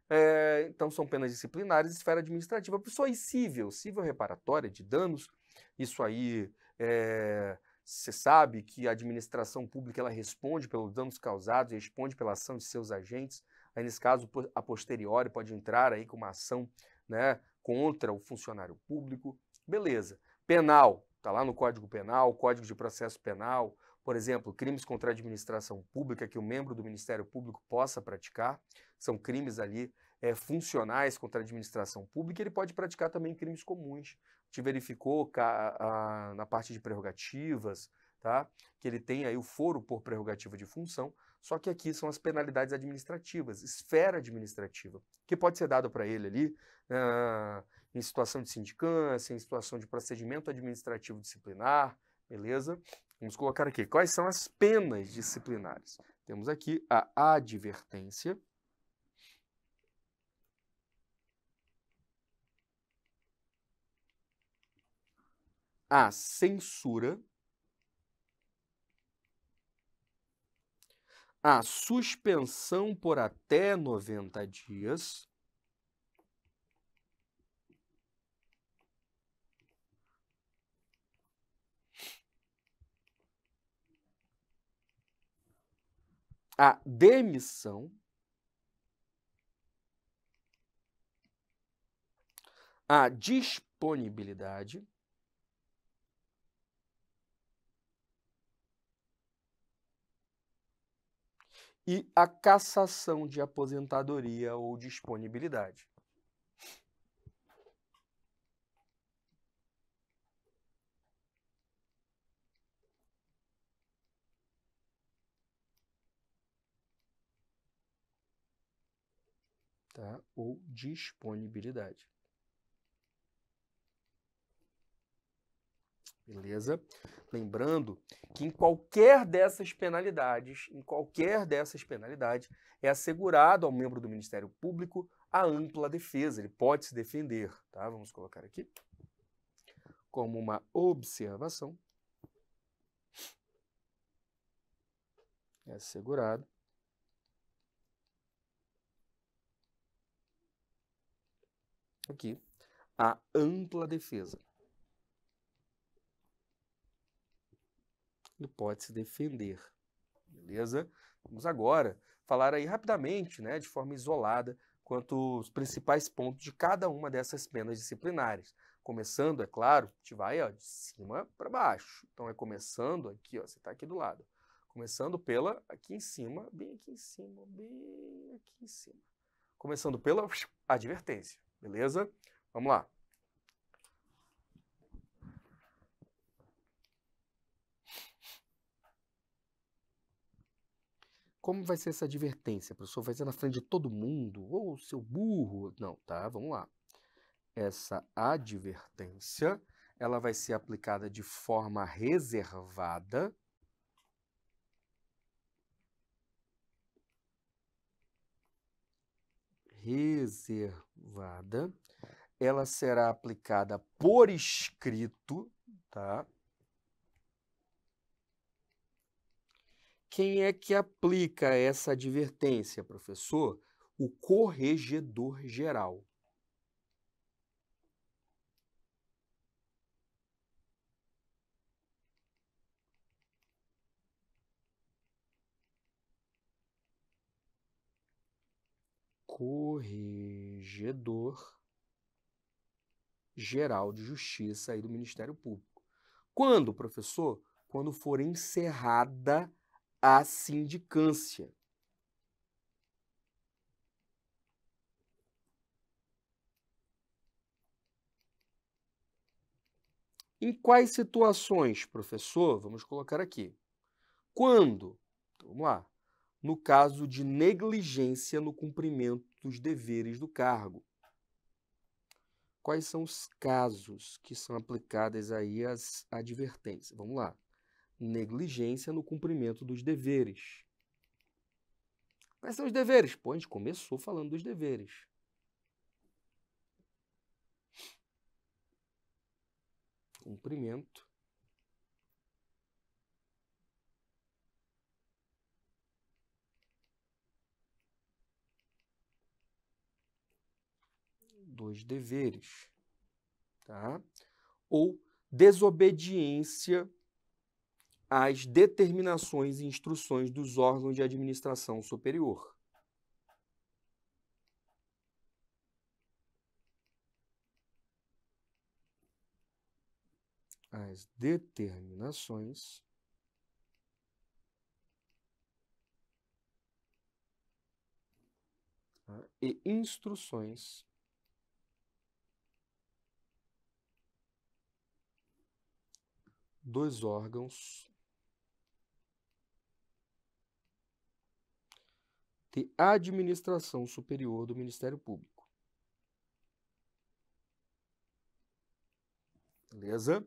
É, então, são penas disciplinares e esfera administrativa. Só aí, cível, cível reparatória de danos, isso aí é, você sabe que a administração pública ela responde pelos danos causados, responde pela ação de seus agentes. Aí, nesse caso, a posteriori pode entrar aí com uma ação né, contra o funcionário público. Beleza. Penal, está lá no Código Penal, Código de Processo Penal, por exemplo, crimes contra a administração pública que o um membro do Ministério Público possa praticar, são crimes ali é, funcionais contra a administração pública, ele pode praticar também crimes comuns. Te verificou a, na parte de prerrogativas, tá? que ele tem aí o foro por prerrogativa de função, só que aqui são as penalidades administrativas, esfera administrativa, que pode ser dado para ele ali ah, em situação de sindicância, em situação de procedimento administrativo disciplinar, beleza? Vamos colocar aqui quais são as penas disciplinares. Temos aqui a advertência. A censura. A suspensão por até 90 dias. a demissão, a disponibilidade, e a cassação de aposentadoria ou disponibilidade. tá? ou disponibilidade. Beleza? Lembrando que em qualquer dessas penalidades, em qualquer dessas penalidades, é assegurado ao membro do Ministério Público a ampla defesa. Ele pode se defender, tá? Vamos colocar aqui como uma observação. É assegurado aqui a ampla defesa. Ele pode se defender. Beleza? Vamos agora falar aí rapidamente, né, de forma isolada, quanto os principais pontos de cada uma dessas penas disciplinares. Começando, é claro, a gente vai ó, de cima para baixo. Então é começando aqui, ó, você está aqui do lado. Começando pela aqui em cima, bem aqui em cima, bem aqui em cima. Começando pela advertência. Beleza? Vamos lá. Como vai ser essa advertência? professor vai ser na frente de todo mundo? Ou oh, seu burro? Não, tá? Vamos lá. Essa advertência, ela vai ser aplicada de forma reservada reservada, ela será aplicada por escrito, tá? Quem é que aplica essa advertência, professor? O corregedor geral. corregedor geral de justiça aí do Ministério Público. Quando, professor? Quando for encerrada a sindicância. Em quais situações, professor? Vamos colocar aqui. Quando, então, vamos lá, no caso de negligência no cumprimento dos deveres do cargo. Quais são os casos que são aplicadas aí as advertências? Vamos lá. Negligência no cumprimento dos deveres. Quais são os deveres? Pô, a gente começou falando dos deveres. Cumprimento dos deveres, tá? ou desobediência às determinações e instruções dos órgãos de administração superior. As determinações e instruções dois órgãos de administração superior do Ministério Público. Beleza?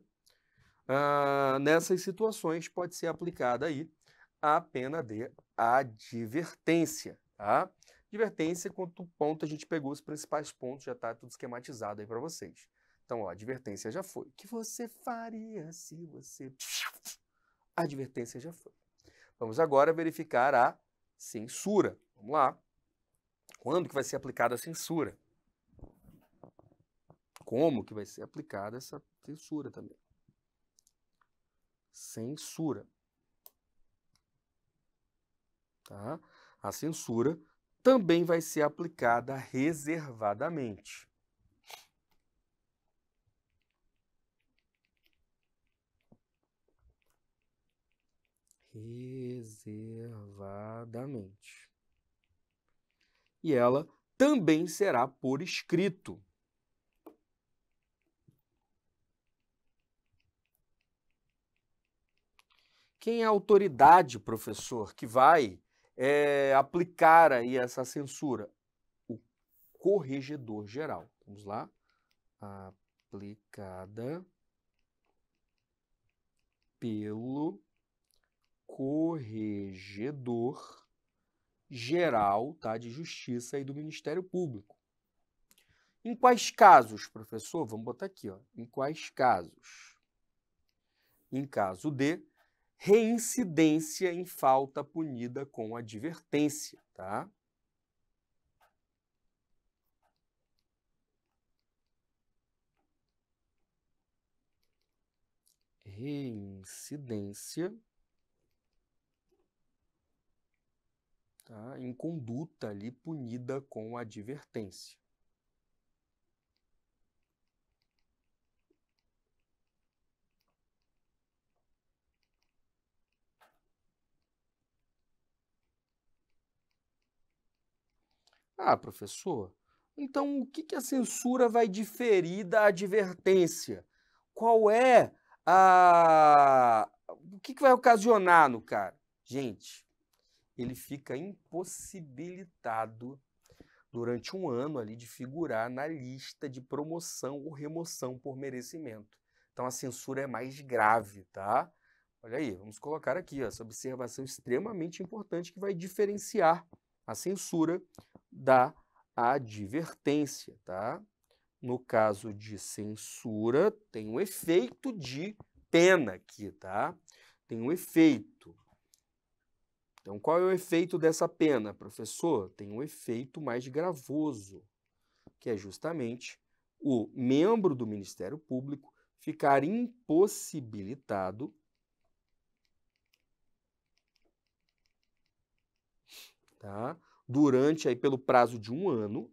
Ah, nessas situações pode ser aplicada aí a pena de advertência, tá? Advertência, quanto ponto a gente pegou os principais pontos, já está tudo esquematizado aí para vocês. Então, ó, a advertência já foi. O que você faria se você. A [sniffs] advertência já foi. Vamos agora verificar a censura. Vamos lá. Quando que vai ser aplicada a censura? Como que vai ser aplicada essa censura também? Censura. Tá? A censura também vai ser aplicada reservadamente. reservadamente. E ela também será por escrito. Quem é a autoridade, professor, que vai é, aplicar aí essa censura? O corregedor geral. Vamos lá. Aplicada pelo corregedor geral tá, de justiça e do Ministério Público. Em quais casos, professor? Vamos botar aqui, ó. Em quais casos? Em caso de reincidência em falta punida com advertência, tá? Reincidência tá? em conduta ali punida com advertência. Ah, professor, então o que, que a censura vai diferir da advertência? Qual é a. O que, que vai ocasionar no cara? Gente, ele fica impossibilitado durante um ano ali de figurar na lista de promoção ou remoção por merecimento. Então a censura é mais grave, tá? Olha aí, vamos colocar aqui ó, essa observação extremamente importante que vai diferenciar a censura da advertência, tá? No caso de censura, tem um efeito de pena aqui, tá? Tem um efeito. Então, qual é o efeito dessa pena, professor? Tem um efeito mais gravoso, que é justamente o membro do Ministério Público ficar impossibilitado tá? durante aí pelo prazo de um ano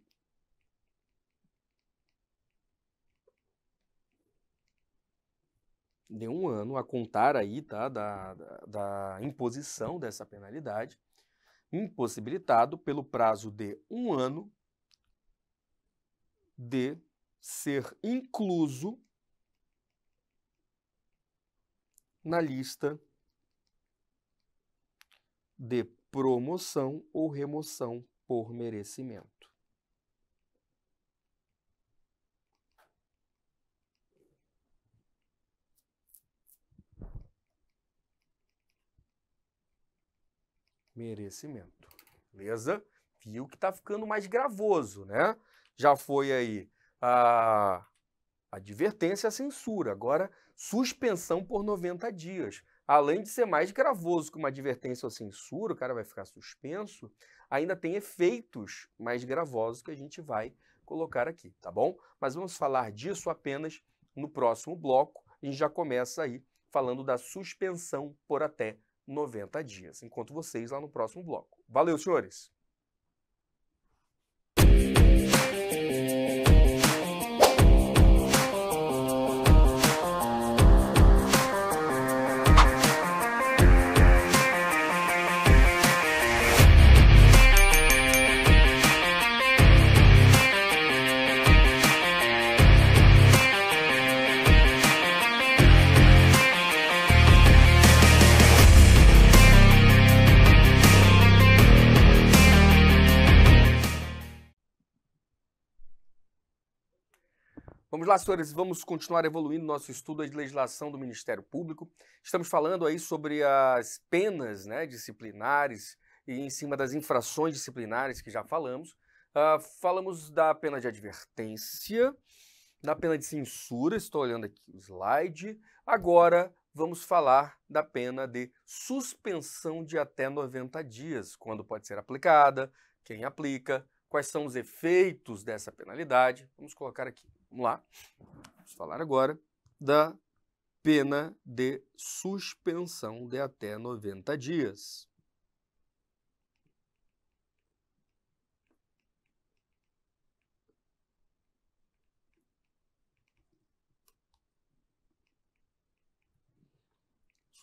de um ano a contar aí tá, da, da, da imposição dessa penalidade, impossibilitado pelo prazo de um ano de ser incluso na lista de promoção ou remoção por merecimento. merecimento. Beleza? Viu que está ficando mais gravoso, né? Já foi aí a advertência à censura, agora suspensão por 90 dias. Além de ser mais gravoso que uma advertência ou censura, o cara vai ficar suspenso, ainda tem efeitos mais gravosos que a gente vai colocar aqui, tá bom? Mas vamos falar disso apenas no próximo bloco. A gente já começa aí falando da suspensão por até 90 dias. Encontro vocês lá no próximo bloco. Valeu, senhores! senhores, vamos continuar evoluindo nosso estudo de legislação do Ministério Público. Estamos falando aí sobre as penas né, disciplinares e em cima das infrações disciplinares que já falamos. Uh, falamos da pena de advertência, da pena de censura, estou olhando aqui o slide. Agora vamos falar da pena de suspensão de até 90 dias, quando pode ser aplicada, quem aplica, quais são os efeitos dessa penalidade. Vamos colocar aqui. Vamos lá. Vamos falar agora da pena de suspensão de até 90 dias.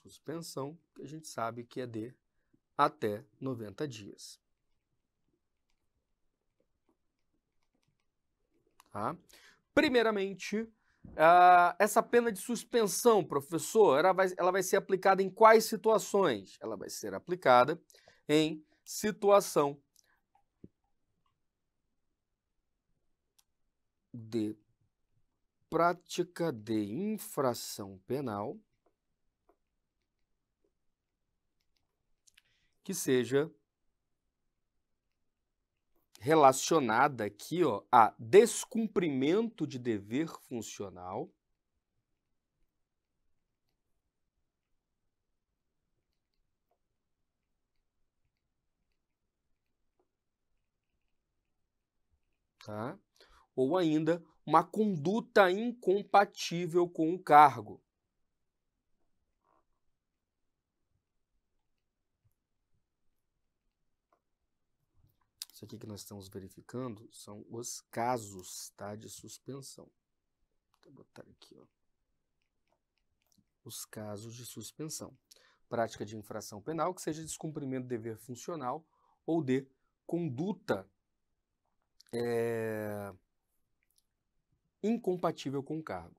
Suspensão, que a gente sabe que é de até 90 dias. Tá? Primeiramente, uh, essa pena de suspensão, professor, ela vai, ela vai ser aplicada em quais situações? Ela vai ser aplicada em situação de prática de infração penal que seja relacionada aqui ó, a descumprimento de dever funcional. Tá? Ou ainda uma conduta incompatível com o cargo. Isso aqui que nós estamos verificando são os casos tá, de suspensão. Vou botar aqui, ó. Os casos de suspensão. Prática de infração penal, que seja descumprimento de dever funcional ou de conduta é, incompatível com o cargo.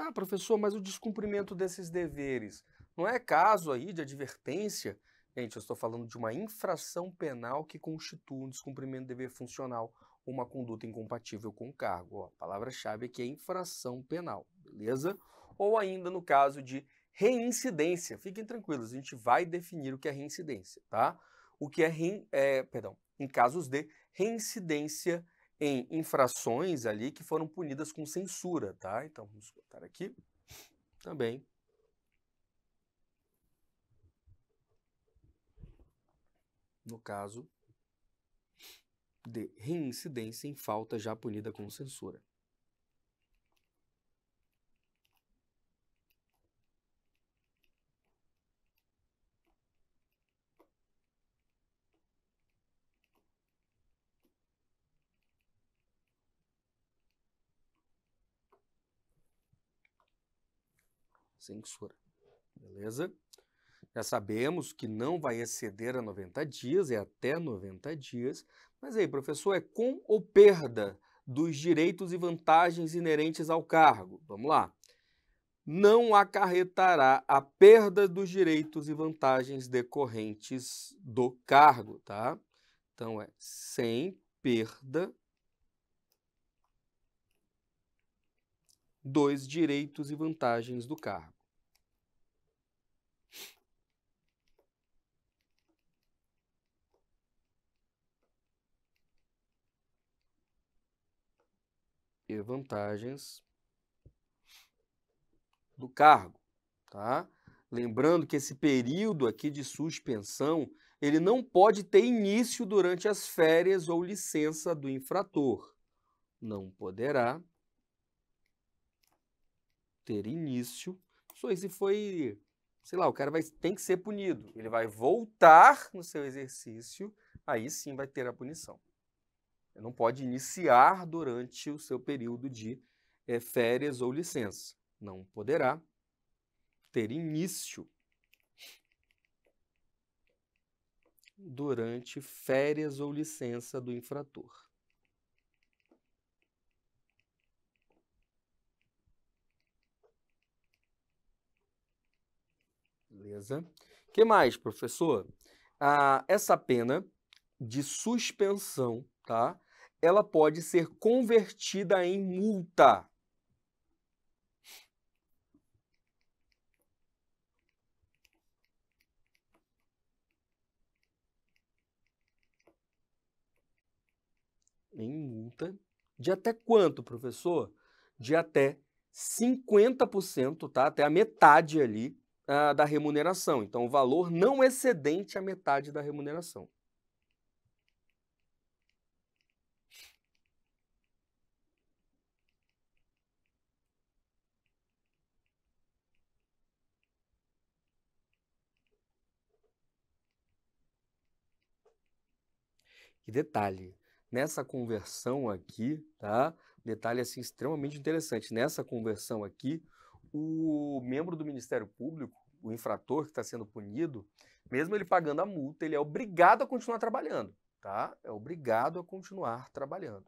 Ah, professor, mas o descumprimento desses deveres não é caso aí de advertência? Gente, eu estou falando de uma infração penal que constitui um descumprimento de dever funcional ou uma conduta incompatível com o cargo. Ó, a palavra-chave aqui é infração penal, beleza? Ou ainda no caso de reincidência. Fiquem tranquilos, a gente vai definir o que é reincidência, tá? O que é, rein, é perdão, em casos de reincidência em infrações ali que foram punidas com censura, tá? Então vamos botar aqui também. No caso de reincidência em falta já punida com censura. censura. Beleza? Já sabemos que não vai exceder a 90 dias, é até 90 dias. Mas aí, professor, é com ou perda dos direitos e vantagens inerentes ao cargo? Vamos lá. Não acarretará a perda dos direitos e vantagens decorrentes do cargo, tá? Então é sem perda dos direitos e vantagens do cargo. e vantagens do cargo, tá? Lembrando que esse período aqui de suspensão, ele não pode ter início durante as férias ou licença do infrator. Não poderá ter início. Só se foi, sei lá, o cara vai, tem que ser punido. Ele vai voltar no seu exercício, aí sim vai ter a punição não pode iniciar durante o seu período de é, férias ou licença. Não poderá ter início durante férias ou licença do infrator. Beleza. que mais, professor? Ah, essa pena de suspensão, tá? ela pode ser convertida em multa. Em multa de até quanto, professor? De até 50%, tá? Até a metade ali uh, da remuneração. Então, o valor não excedente à metade da remuneração. E detalhe, nessa conversão aqui, tá? Detalhe assim extremamente interessante. Nessa conversão aqui, o membro do Ministério Público, o infrator que está sendo punido, mesmo ele pagando a multa, ele é obrigado a continuar trabalhando, tá? É obrigado a continuar trabalhando.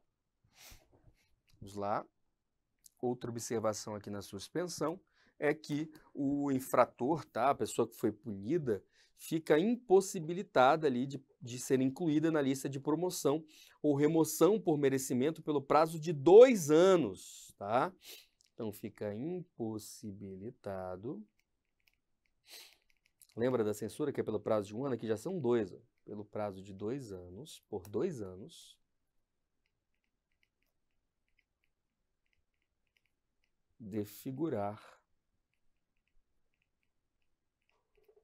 Vamos lá. Outra observação aqui na suspensão é que o infrator, tá, a pessoa que foi punida, fica impossibilitada ali de, de ser incluída na lista de promoção ou remoção por merecimento pelo prazo de dois anos, tá? Então fica impossibilitado. Lembra da censura que é pelo prazo de um ano? Aqui já são dois. Ó. Pelo prazo de dois anos, por dois anos, defigurar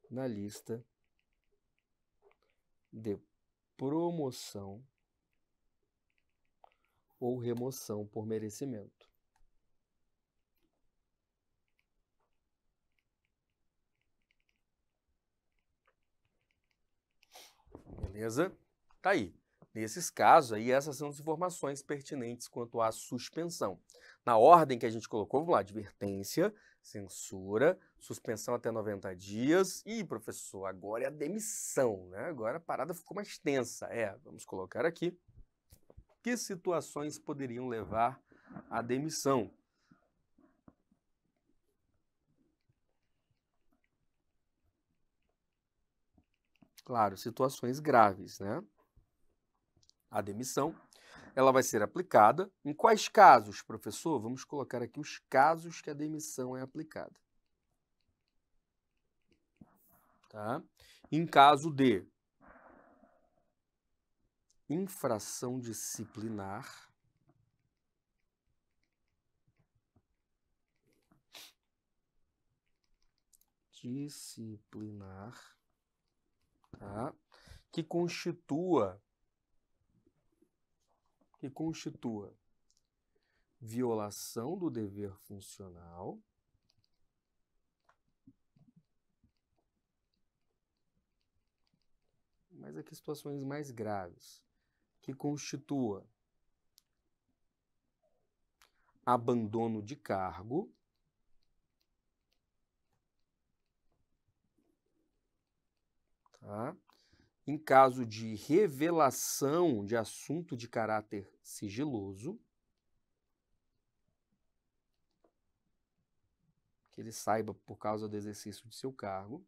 na lista de promoção ou remoção por merecimento. Beleza? Tá aí. Nesses casos aí, essas são as informações pertinentes quanto à suspensão. Na ordem que a gente colocou, vamos lá, advertência, censura, suspensão até 90 dias e, professor, agora é a demissão, né? Agora a parada ficou mais tensa. É, vamos colocar aqui. Que situações poderiam levar à demissão? Claro, situações graves, né? A demissão ela vai ser aplicada. Em quais casos, professor? Vamos colocar aqui os casos que a demissão é aplicada. Tá? Em caso de infração disciplinar, disciplinar, tá? que constitua e constitua violação do dever funcional mas aqui situações mais graves, que constitua abandono de cargo, tá? em caso de revelação de assunto de caráter sigiloso, que ele saiba por causa do exercício de seu cargo.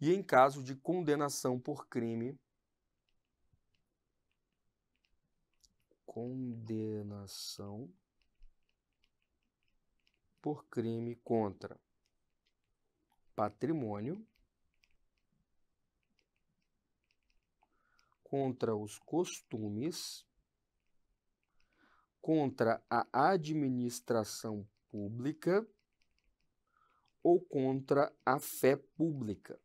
E em caso de condenação por crime, condenação por crime contra patrimônio, contra os costumes, contra a administração pública ou contra a fé pública.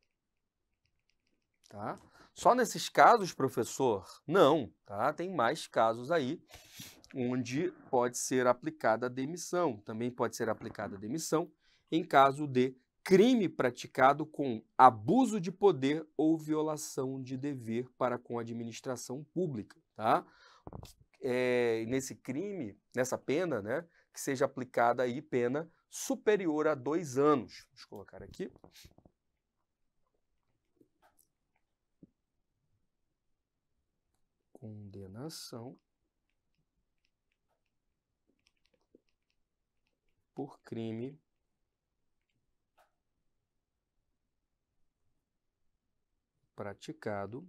Tá? Só nesses casos, professor? Não, tá? Tem mais casos aí onde pode ser aplicada a demissão. Também pode ser aplicada a demissão em caso de crime praticado com abuso de poder ou violação de dever para com a administração pública, tá? É, nesse crime, nessa pena, né, que seja aplicada aí pena superior a dois anos. Vamos colocar aqui. Condenação por crime praticado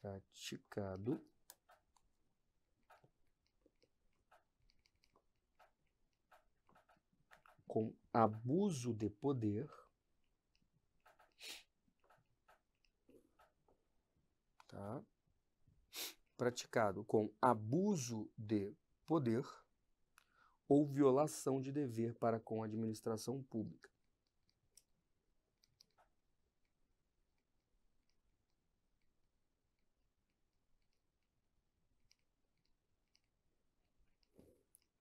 praticado com abuso de poder tá praticado com abuso de poder ou violação de dever para com a administração pública.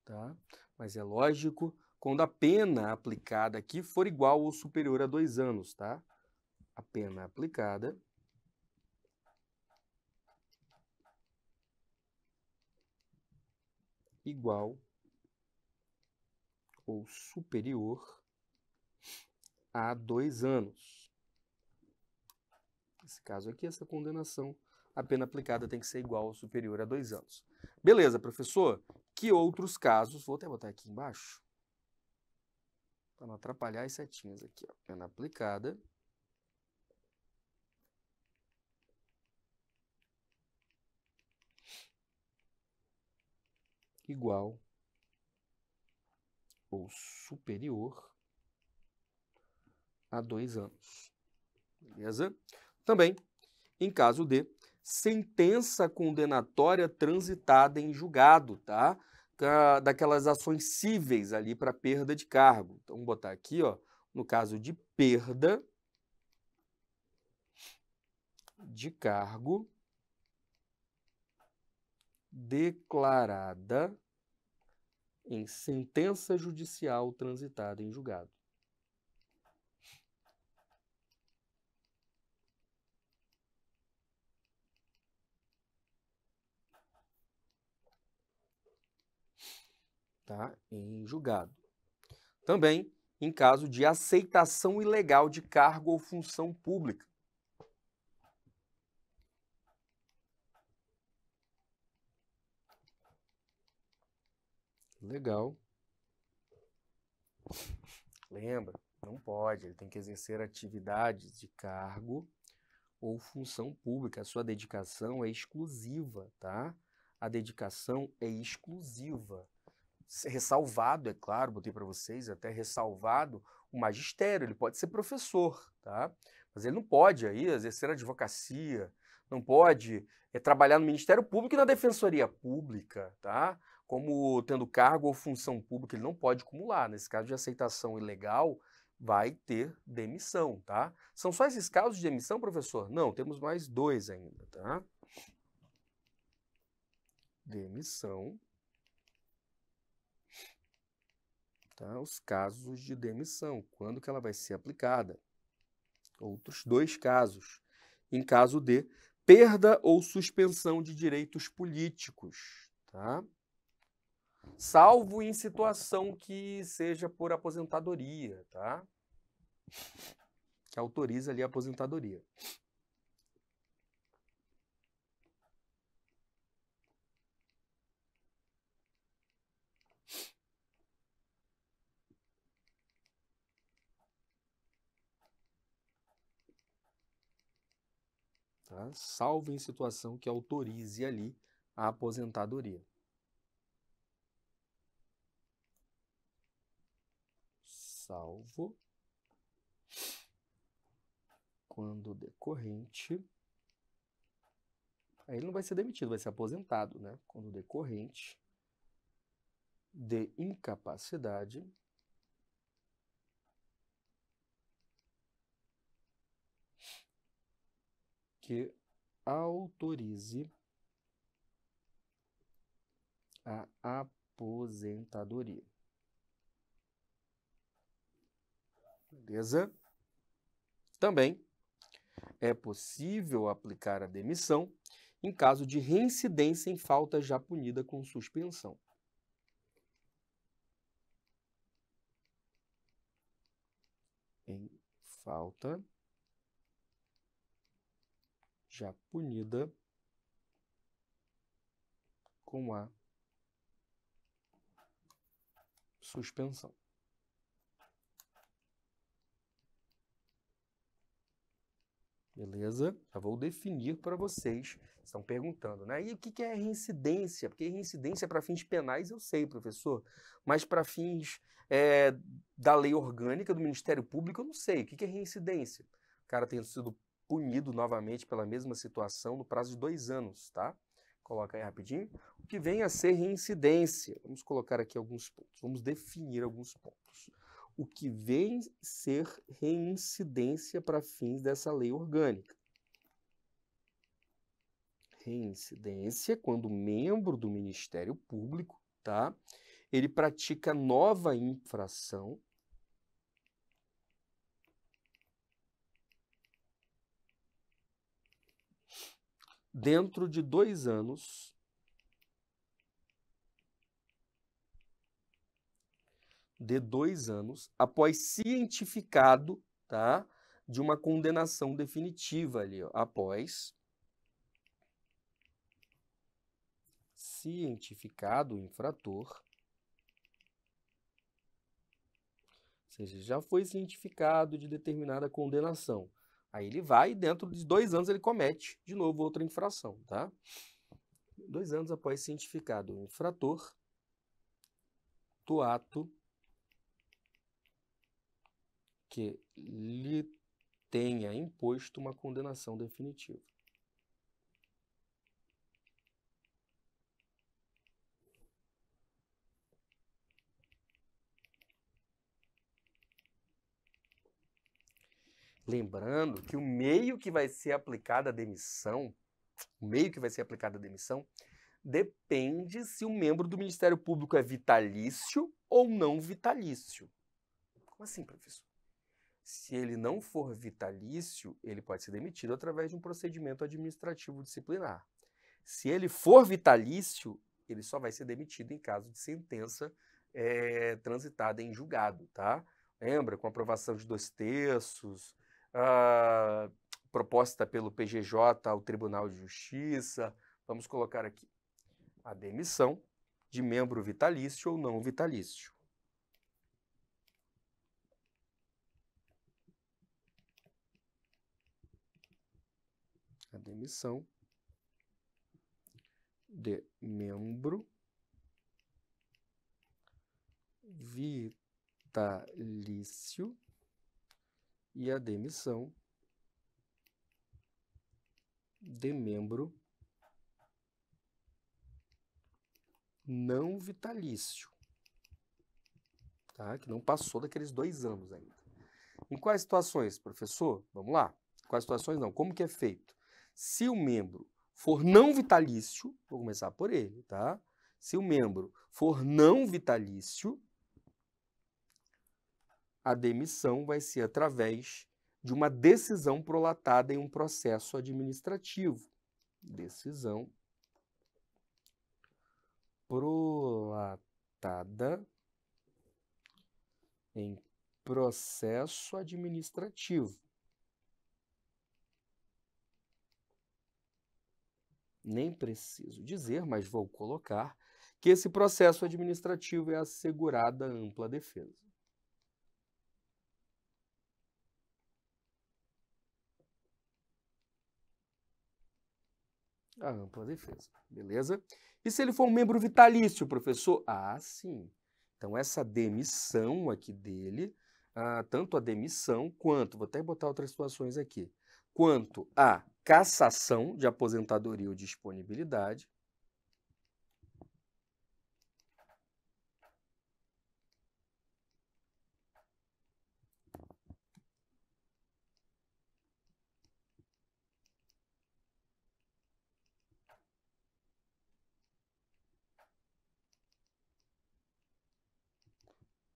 Tá? Mas é lógico quando a pena aplicada aqui for igual ou superior a dois anos, tá? A pena aplicada igual ou superior a dois anos. Nesse caso aqui, essa condenação, a pena aplicada tem que ser igual ou superior a dois anos. Beleza, professor? Que outros casos, vou até botar aqui embaixo, para não atrapalhar as setinhas aqui, ó. pena aplicada igual ou superior a dois anos. Beleza? Também, em caso de sentença condenatória transitada em julgado, tá? Daquelas ações cíveis ali para perda de cargo. Então, vamos botar aqui, ó, no caso de perda de cargo declarada em sentença judicial transitada em julgado. Tá? Em julgado. Também em caso de aceitação ilegal de cargo ou função pública Legal. Lembra, não pode, ele tem que exercer atividades de cargo ou função pública. A sua dedicação é exclusiva, tá? A dedicação é exclusiva. Ressalvado, é claro, botei para vocês, é até ressalvado o magistério, ele pode ser professor, tá? Mas ele não pode aí exercer advocacia, não pode é, trabalhar no Ministério Público e na Defensoria Pública, tá? como tendo cargo ou função pública, ele não pode acumular. Nesse né? caso de aceitação ilegal, vai ter demissão, tá? São só esses casos de demissão, professor? Não, temos mais dois ainda, tá? Demissão. Tá? Os casos de demissão, quando que ela vai ser aplicada? Outros dois casos. Em caso de perda ou suspensão de direitos políticos, tá? salvo em situação que seja por aposentadoria, tá? Que autoriza ali a aposentadoria. Tá? Salvo em situação que autorize ali a aposentadoria. salvo quando decorrente. Aí ele não vai ser demitido, vai ser aposentado, né? Quando decorrente de incapacidade que autorize a aposentadoria. Beleza? Também é possível aplicar a demissão em caso de reincidência em falta já punida com suspensão. Em falta já punida com a suspensão. Beleza? Já vou definir para vocês. Estão perguntando, né? E o que é reincidência? Porque reincidência é para fins penais eu sei, professor, mas para fins é, da lei orgânica do Ministério Público eu não sei. O que é reincidência? O cara tendo sido punido novamente pela mesma situação no prazo de dois anos, tá? Coloca aí rapidinho. O que vem a ser reincidência? Vamos colocar aqui alguns pontos. Vamos definir alguns pontos o que vem ser reincidência para fins dessa lei orgânica. Reincidência quando membro do Ministério Público, tá? Ele pratica nova infração dentro de dois anos de dois anos após cientificado tá, de uma condenação definitiva ali, ó, após cientificado o infrator. Ou seja, já foi cientificado de determinada condenação. Aí ele vai e dentro de dois anos ele comete de novo outra infração, tá? Dois anos após cientificado o infrator do ato que lhe tenha imposto uma condenação definitiva. Lembrando que o meio que vai ser aplicada a demissão, o meio que vai ser aplicada a demissão, depende se o um membro do Ministério Público é vitalício ou não vitalício. Como assim, professor? se ele não for vitalício, ele pode ser demitido através de um procedimento administrativo disciplinar. Se ele for vitalício, ele só vai ser demitido em caso de sentença é, transitada em julgado, tá? Lembra? Com aprovação de dois terços, ah, proposta pelo PGJ ao Tribunal de Justiça. Vamos colocar aqui a demissão de membro vitalício ou não vitalício. demissão de membro vitalício e a demissão de membro não vitalício, tá? que não passou daqueles dois anos ainda. Em quais situações, professor? Vamos lá. Quais situações não? Como que é feito? Se o membro for não vitalício, vou começar por ele, tá? Se o membro for não vitalício, a demissão vai ser através de uma decisão prolatada em um processo administrativo. Decisão prolatada em processo administrativo. nem preciso dizer, mas vou colocar, que esse processo administrativo é assegurada ampla defesa. A ampla defesa, beleza? E se ele for um membro vitalício, professor? Ah, sim. Então, essa demissão aqui dele, ah, tanto a demissão quanto, vou até botar outras situações aqui, quanto a cassação de aposentadoria ou disponibilidade.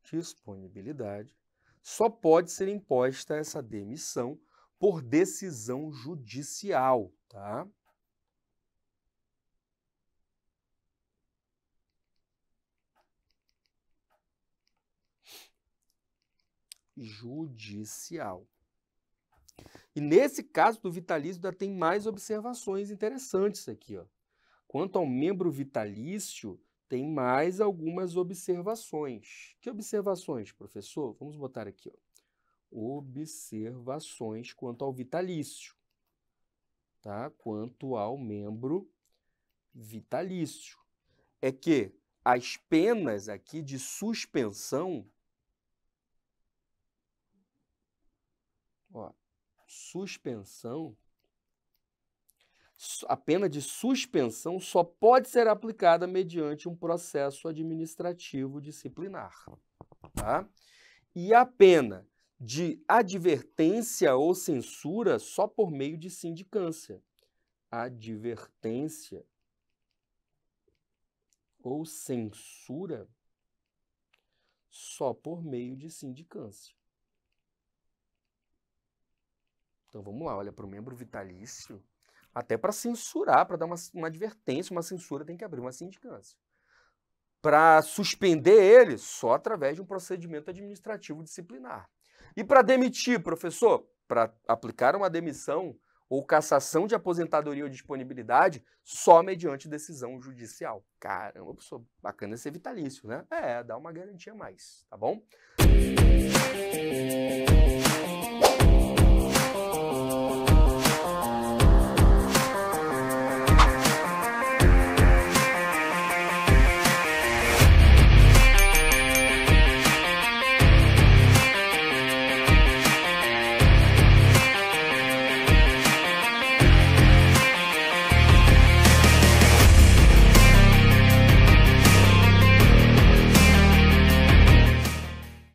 disponibilidade, só pode ser imposta essa demissão por decisão judicial, tá? Judicial. E nesse caso do vitalício, ainda tem mais observações interessantes aqui. Ó. Quanto ao membro vitalício, tem mais algumas observações. Que observações, professor? Vamos botar aqui. Ó observações quanto ao vitalício, tá? Quanto ao membro vitalício. É que as penas aqui de suspensão ó, suspensão a pena de suspensão só pode ser aplicada mediante um processo administrativo disciplinar. Tá? E a pena de advertência ou censura só por meio de sindicância. Advertência ou censura só por meio de sindicância. Então vamos lá, olha, para o membro vitalício, até para censurar, para dar uma, uma advertência, uma censura, tem que abrir uma sindicância. Para suspender ele, só através de um procedimento administrativo disciplinar. E para demitir, professor, para aplicar uma demissão ou cassação de aposentadoria ou disponibilidade só mediante decisão judicial. Caramba, professor, bacana ser vitalício, né? É, dá uma garantia a mais, tá bom?